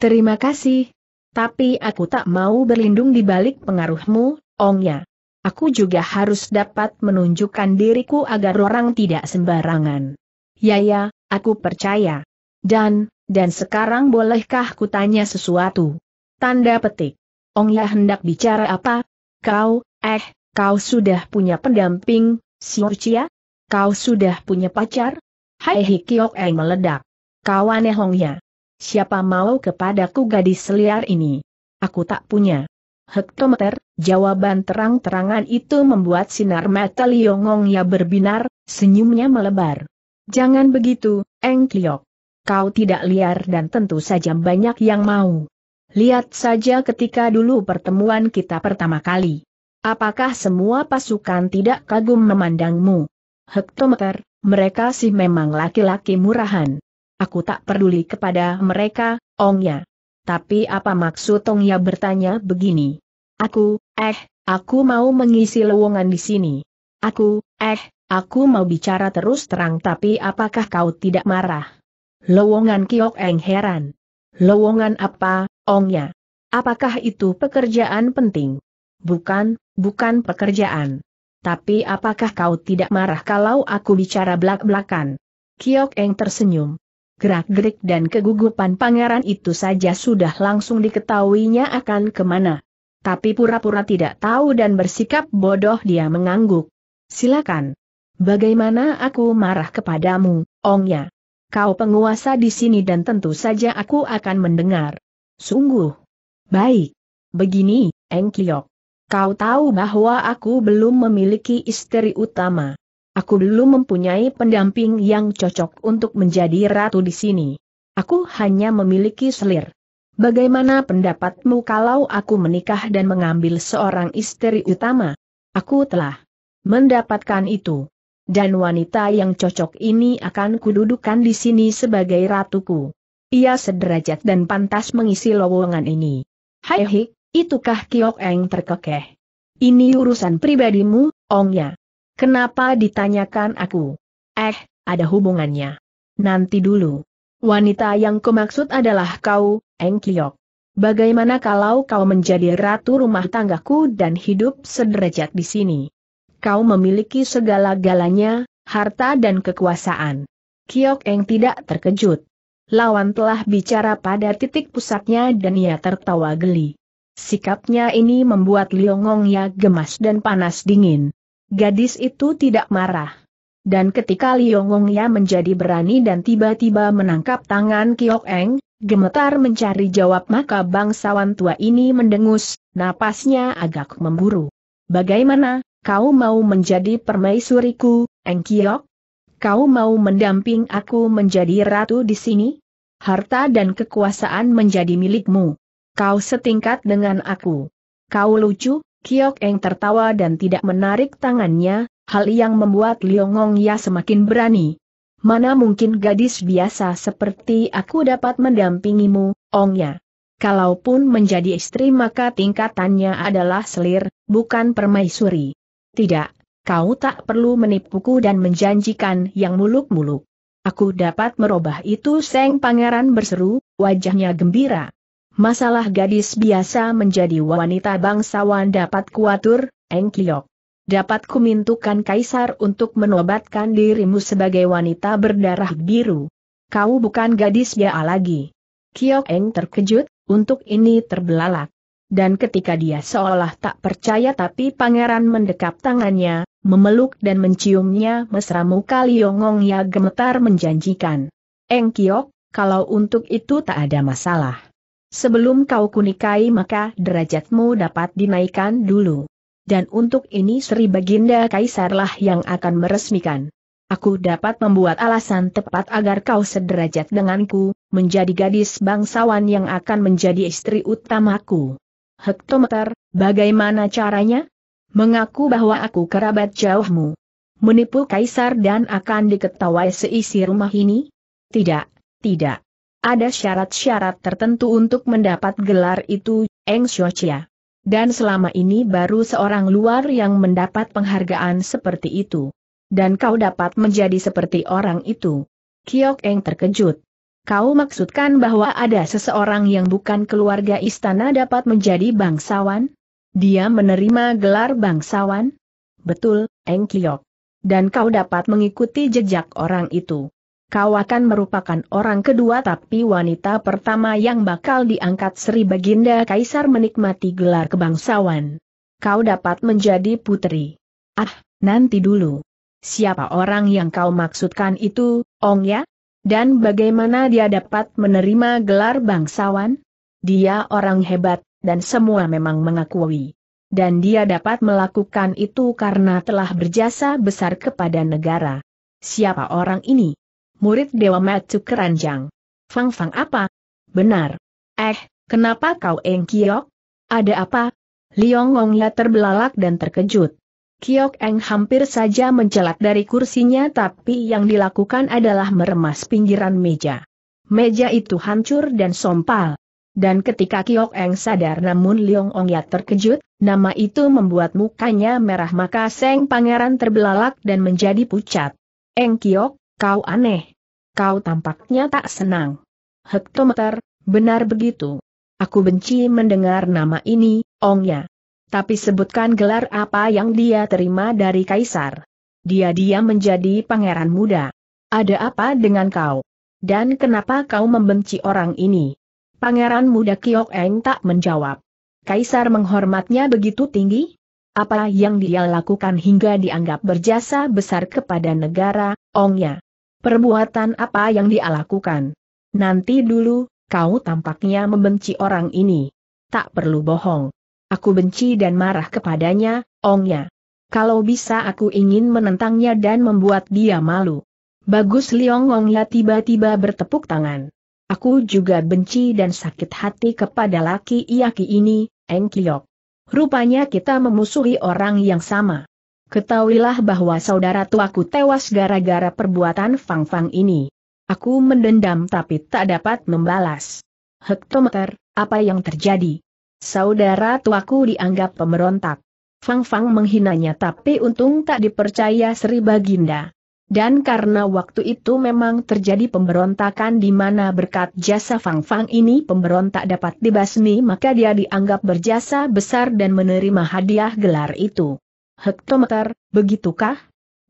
Terima kasih. Tapi aku tak mau berlindung di balik pengaruhmu, Ongnya. Aku juga harus dapat menunjukkan diriku agar orang tidak sembarangan. Ya ya, aku percaya. Dan, dan sekarang bolehkah kutanya sesuatu? Tanda petik. Ong Ya hendak bicara apa? Kau, eh, kau sudah punya pendamping, Siurcia? Kau sudah punya pacar? Hai Hikiok Eng meledak. Kau aneh Hong Ya. Siapa mau kepadaku gadis liar ini? Aku tak punya hektometer, jawaban terang-terangan itu membuat sinar mata ya berbinar, senyumnya melebar. Jangan begitu, Eng Kliok. Kau tidak liar dan tentu saja banyak yang mau. Lihat saja ketika dulu pertemuan kita pertama kali. Apakah semua pasukan tidak kagum memandangmu? Hektometer, mereka sih memang laki-laki murahan. Aku tak peduli kepada mereka, ongnya tapi apa maksud Tong Ya bertanya begini? Aku, eh, aku mau mengisi lowongan di sini. Aku, eh, aku mau bicara terus terang tapi apakah kau tidak marah? Lowongan Kiok Eng heran. Lowongan apa, Ongnya? Apakah itu pekerjaan penting? Bukan, bukan pekerjaan. Tapi apakah kau tidak marah kalau aku bicara belak-belakan? Kiok Eng tersenyum. Gerak-gerik dan kegugupan pangeran itu saja sudah langsung diketahuinya akan kemana. Tapi pura-pura tidak tahu dan bersikap bodoh dia mengangguk. Silakan. Bagaimana aku marah kepadamu, ongnya? Kau penguasa di sini dan tentu saja aku akan mendengar. Sungguh. Baik. Begini, Engkiok. Kau tahu bahwa aku belum memiliki istri utama. Aku dulu mempunyai pendamping yang cocok untuk menjadi ratu di sini. Aku hanya memiliki selir. Bagaimana pendapatmu kalau aku menikah dan mengambil seorang istri utama? Aku telah mendapatkan itu. Dan wanita yang cocok ini akan kududukan di sini sebagai ratuku. Ia sederajat dan pantas mengisi lowongan ini. Hai hik, itukah Kiok Eng terkekeh? Ini urusan pribadimu, Ongnya. Kenapa ditanyakan aku? Eh, ada hubungannya. Nanti dulu. Wanita yang kumaksud adalah kau, Eng Kiyok. Bagaimana kalau kau menjadi ratu rumah tanggaku dan hidup sederajat di sini? Kau memiliki segala-galanya, harta dan kekuasaan. Kiok Eng tidak terkejut. Lawan telah bicara pada titik pusatnya dan ia tertawa geli. Sikapnya ini membuat Liongong ya gemas dan panas dingin. Gadis itu tidak marah. Dan ketika Liongongnya menjadi berani dan tiba-tiba menangkap tangan Kiok Eng, gemetar mencari jawab maka bangsawan tua ini mendengus, napasnya agak memburu. Bagaimana, kau mau menjadi permaisuriku, Eng Kiok? Kau mau mendamping aku menjadi ratu di sini? Harta dan kekuasaan menjadi milikmu. Kau setingkat dengan aku. Kau lucu, Kiok Eng tertawa dan tidak menarik tangannya, hal yang membuat Liongong Ya semakin berani. Mana mungkin gadis biasa seperti aku dapat mendampingimu, Ong Ya. Kalaupun menjadi istri maka tingkatannya adalah selir, bukan permaisuri. Tidak, kau tak perlu menipuku dan menjanjikan yang muluk-muluk. Aku dapat merubah itu Seng Pangeran berseru, wajahnya gembira masalah gadis biasa menjadi wanita bangsawan dapat kuatur, Eng Engkiok. Dapat kumintukan kaisar untuk menobatkan dirimu sebagai wanita berdarah biru. Kau bukan gadis biasa lagi. Kiok Eng terkejut, untuk ini terbelalak. Dan ketika dia seolah tak percaya tapi pangeran mendekap tangannya, memeluk dan menciumnya mesra muka Liongong ya gemetar menjanjikan. Eng Kiok, kalau untuk itu tak ada masalah. Sebelum kau kunikai maka derajatmu dapat dinaikkan dulu. Dan untuk ini Sri Baginda Kaisarlah yang akan meresmikan. Aku dapat membuat alasan tepat agar kau sederajat denganku, menjadi gadis bangsawan yang akan menjadi istri utamaku. Hektometer, bagaimana caranya? Mengaku bahwa aku kerabat jauhmu. Menipu kaisar dan akan diketawai seisi rumah ini? Tidak, tidak ada syarat-syarat tertentu untuk mendapat gelar itu, Eng Xiaochia. Dan selama ini baru seorang luar yang mendapat penghargaan seperti itu. Dan kau dapat menjadi seperti orang itu. Kiok Eng terkejut. Kau maksudkan bahwa ada seseorang yang bukan keluarga istana dapat menjadi bangsawan? Dia menerima gelar bangsawan? Betul, Eng Kiok. Dan kau dapat mengikuti jejak orang itu kau akan merupakan orang kedua tapi wanita pertama yang bakal diangkat Sri Baginda Kaisar menikmati gelar kebangsawan. Kau dapat menjadi putri. Ah, nanti dulu. Siapa orang yang kau maksudkan itu, Ong ya? Dan bagaimana dia dapat menerima gelar bangsawan? Dia orang hebat, dan semua memang mengakui. Dan dia dapat melakukan itu karena telah berjasa besar kepada negara. Siapa orang ini? murid Dewa Matsu Keranjang. Fang Fang apa? Benar. Eh, kenapa kau Eng Kiok? Ada apa? Liong Ongla terbelalak dan terkejut. Kiok Eng hampir saja mencelat dari kursinya tapi yang dilakukan adalah meremas pinggiran meja. Meja itu hancur dan sompal. Dan ketika Kiok Eng sadar namun Liong Ya terkejut, nama itu membuat mukanya merah maka Seng Pangeran terbelalak dan menjadi pucat. Eng Kiok, Kau aneh. Kau tampaknya tak senang. Hektometer, benar begitu. Aku benci mendengar nama ini, ongnya. Tapi sebutkan gelar apa yang dia terima dari Kaisar. Dia-dia menjadi pangeran muda. Ada apa dengan kau? Dan kenapa kau membenci orang ini? Pangeran muda Kiok Eng tak menjawab. Kaisar menghormatnya begitu tinggi? Apa yang dia lakukan hingga dianggap berjasa besar kepada negara, ongnya? Perbuatan apa yang dia lakukan? Nanti dulu, kau tampaknya membenci orang ini. Tak perlu bohong. Aku benci dan marah kepadanya, ongnya. Kalau bisa aku ingin menentangnya dan membuat dia malu. Bagus Liong Ongnya tiba-tiba bertepuk tangan. Aku juga benci dan sakit hati kepada laki laki ini, Eng Kiyok. Rupanya kita memusuhi orang yang sama. Ketahuilah bahwa saudara tuaku tewas gara-gara perbuatan Fang Fang ini. Aku mendendam tapi tak dapat membalas. Hektometer, apa yang terjadi? Saudara tuaku dianggap pemberontak. Fang Fang menghinanya tapi untung tak dipercaya Sri Baginda. Dan karena waktu itu memang terjadi pemberontakan di mana berkat jasa Fang Fang ini pemberontak dapat dibasmi maka dia dianggap berjasa besar dan menerima hadiah gelar itu hektometer, begitukah?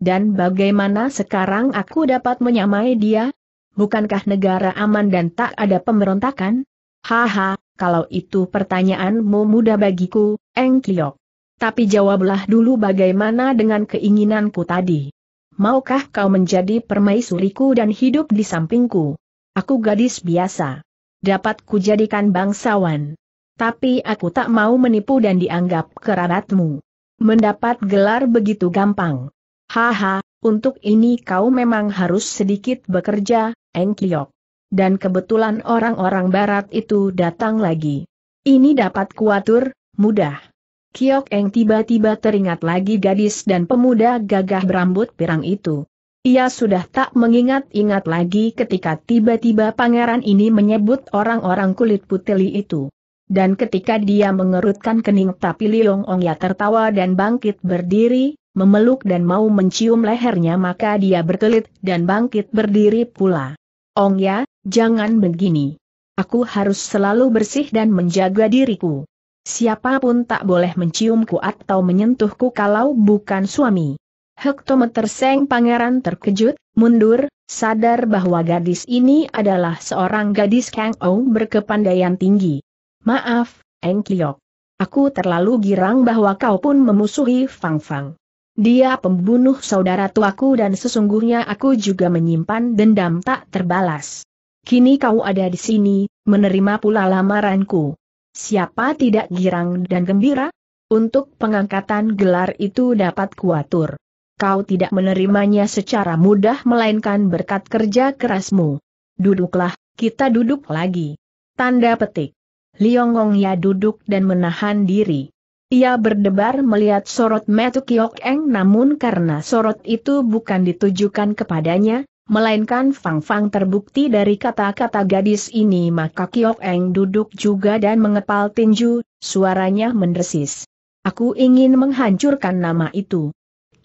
Dan bagaimana sekarang aku dapat menyamai dia? Bukankah negara aman dan tak ada pemberontakan? Haha, kalau itu pertanyaanmu mudah bagiku, Eng Kliok. Tapi jawablah dulu bagaimana dengan keinginanku tadi. Maukah kau menjadi permaisuriku dan hidup di sampingku? Aku gadis biasa. Dapat kujadikan bangsawan. Tapi aku tak mau menipu dan dianggap kerabatmu. Mendapat gelar begitu gampang. Haha, untuk ini kau memang harus sedikit bekerja, Eng Kiyok. Dan kebetulan orang-orang barat itu datang lagi. Ini dapat kuatur, mudah. Kiok Eng tiba-tiba teringat lagi gadis dan pemuda gagah berambut pirang itu. Ia sudah tak mengingat-ingat lagi ketika tiba-tiba pangeran ini menyebut orang-orang kulit putih itu. Dan ketika dia mengerutkan kening tapi Liong Ongya tertawa dan bangkit berdiri, memeluk dan mau mencium lehernya maka dia berkelit dan bangkit berdiri pula. Ongya, jangan begini. Aku harus selalu bersih dan menjaga diriku. Siapapun tak boleh menciumku atau menyentuhku kalau bukan suami. Hektometer Seng Pangeran terkejut, mundur, sadar bahwa gadis ini adalah seorang gadis Kang Ong berkepandaian tinggi. Maaf, Eng Kiok. Aku terlalu girang bahwa kau pun memusuhi Fang Fang. Dia pembunuh saudara tuaku dan sesungguhnya aku juga menyimpan dendam tak terbalas. Kini kau ada di sini, menerima pula lamaranku. Siapa tidak girang dan gembira? Untuk pengangkatan gelar itu dapat kuatur. Kau tidak menerimanya secara mudah melainkan berkat kerja kerasmu. Duduklah, kita duduk lagi. Tanda petik. Liongong Ya duduk dan menahan diri. Ia berdebar melihat sorot Metu Kiok Eng namun karena sorot itu bukan ditujukan kepadanya, melainkan Fang Fang terbukti dari kata-kata gadis ini maka Kiok Eng duduk juga dan mengepal tinju, suaranya mendesis. Aku ingin menghancurkan nama itu.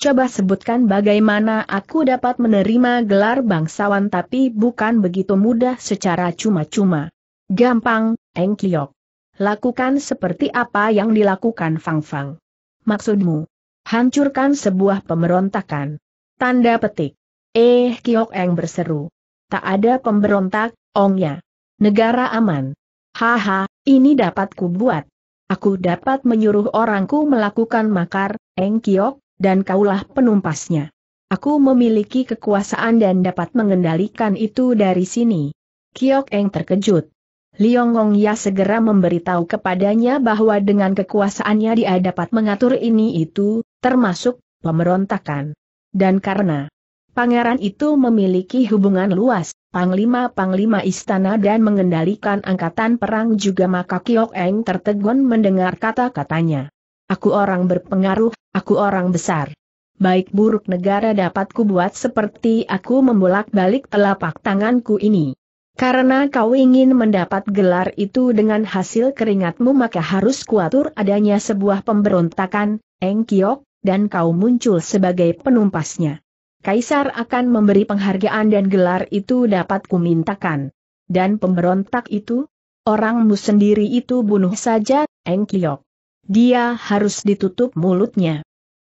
Coba sebutkan bagaimana aku dapat menerima gelar bangsawan tapi bukan begitu mudah secara cuma-cuma. Gampang, Eng Kiok. Lakukan seperti apa yang dilakukan Fang Fang. Maksudmu? Hancurkan sebuah pemberontakan. Tanda petik. Eh Kiok Eng berseru. Tak ada pemberontak, ongnya. Negara aman. Haha, ini dapat ku buat. Aku dapat menyuruh orangku melakukan makar, Eng Kiok, dan kaulah penumpasnya. Aku memiliki kekuasaan dan dapat mengendalikan itu dari sini. Kiok Eng terkejut. Liong Ya segera memberitahu kepadanya bahwa dengan kekuasaannya dia dapat mengatur ini itu, termasuk pemberontakan. Dan karena pangeran itu memiliki hubungan luas, panglima-panglima istana dan mengendalikan angkatan perang juga maka Kiok Eng tertegun mendengar kata-katanya. Aku orang berpengaruh, aku orang besar baik buruk negara dapat kubuat seperti aku membolak-balik telapak tanganku ini. Karena kau ingin mendapat gelar itu dengan hasil keringatmu maka harus kuatur adanya sebuah pemberontakan, Eng dan kau muncul sebagai penumpasnya. Kaisar akan memberi penghargaan dan gelar itu dapat kumintakan. Dan pemberontak itu? Orangmu sendiri itu bunuh saja, Eng Dia harus ditutup mulutnya.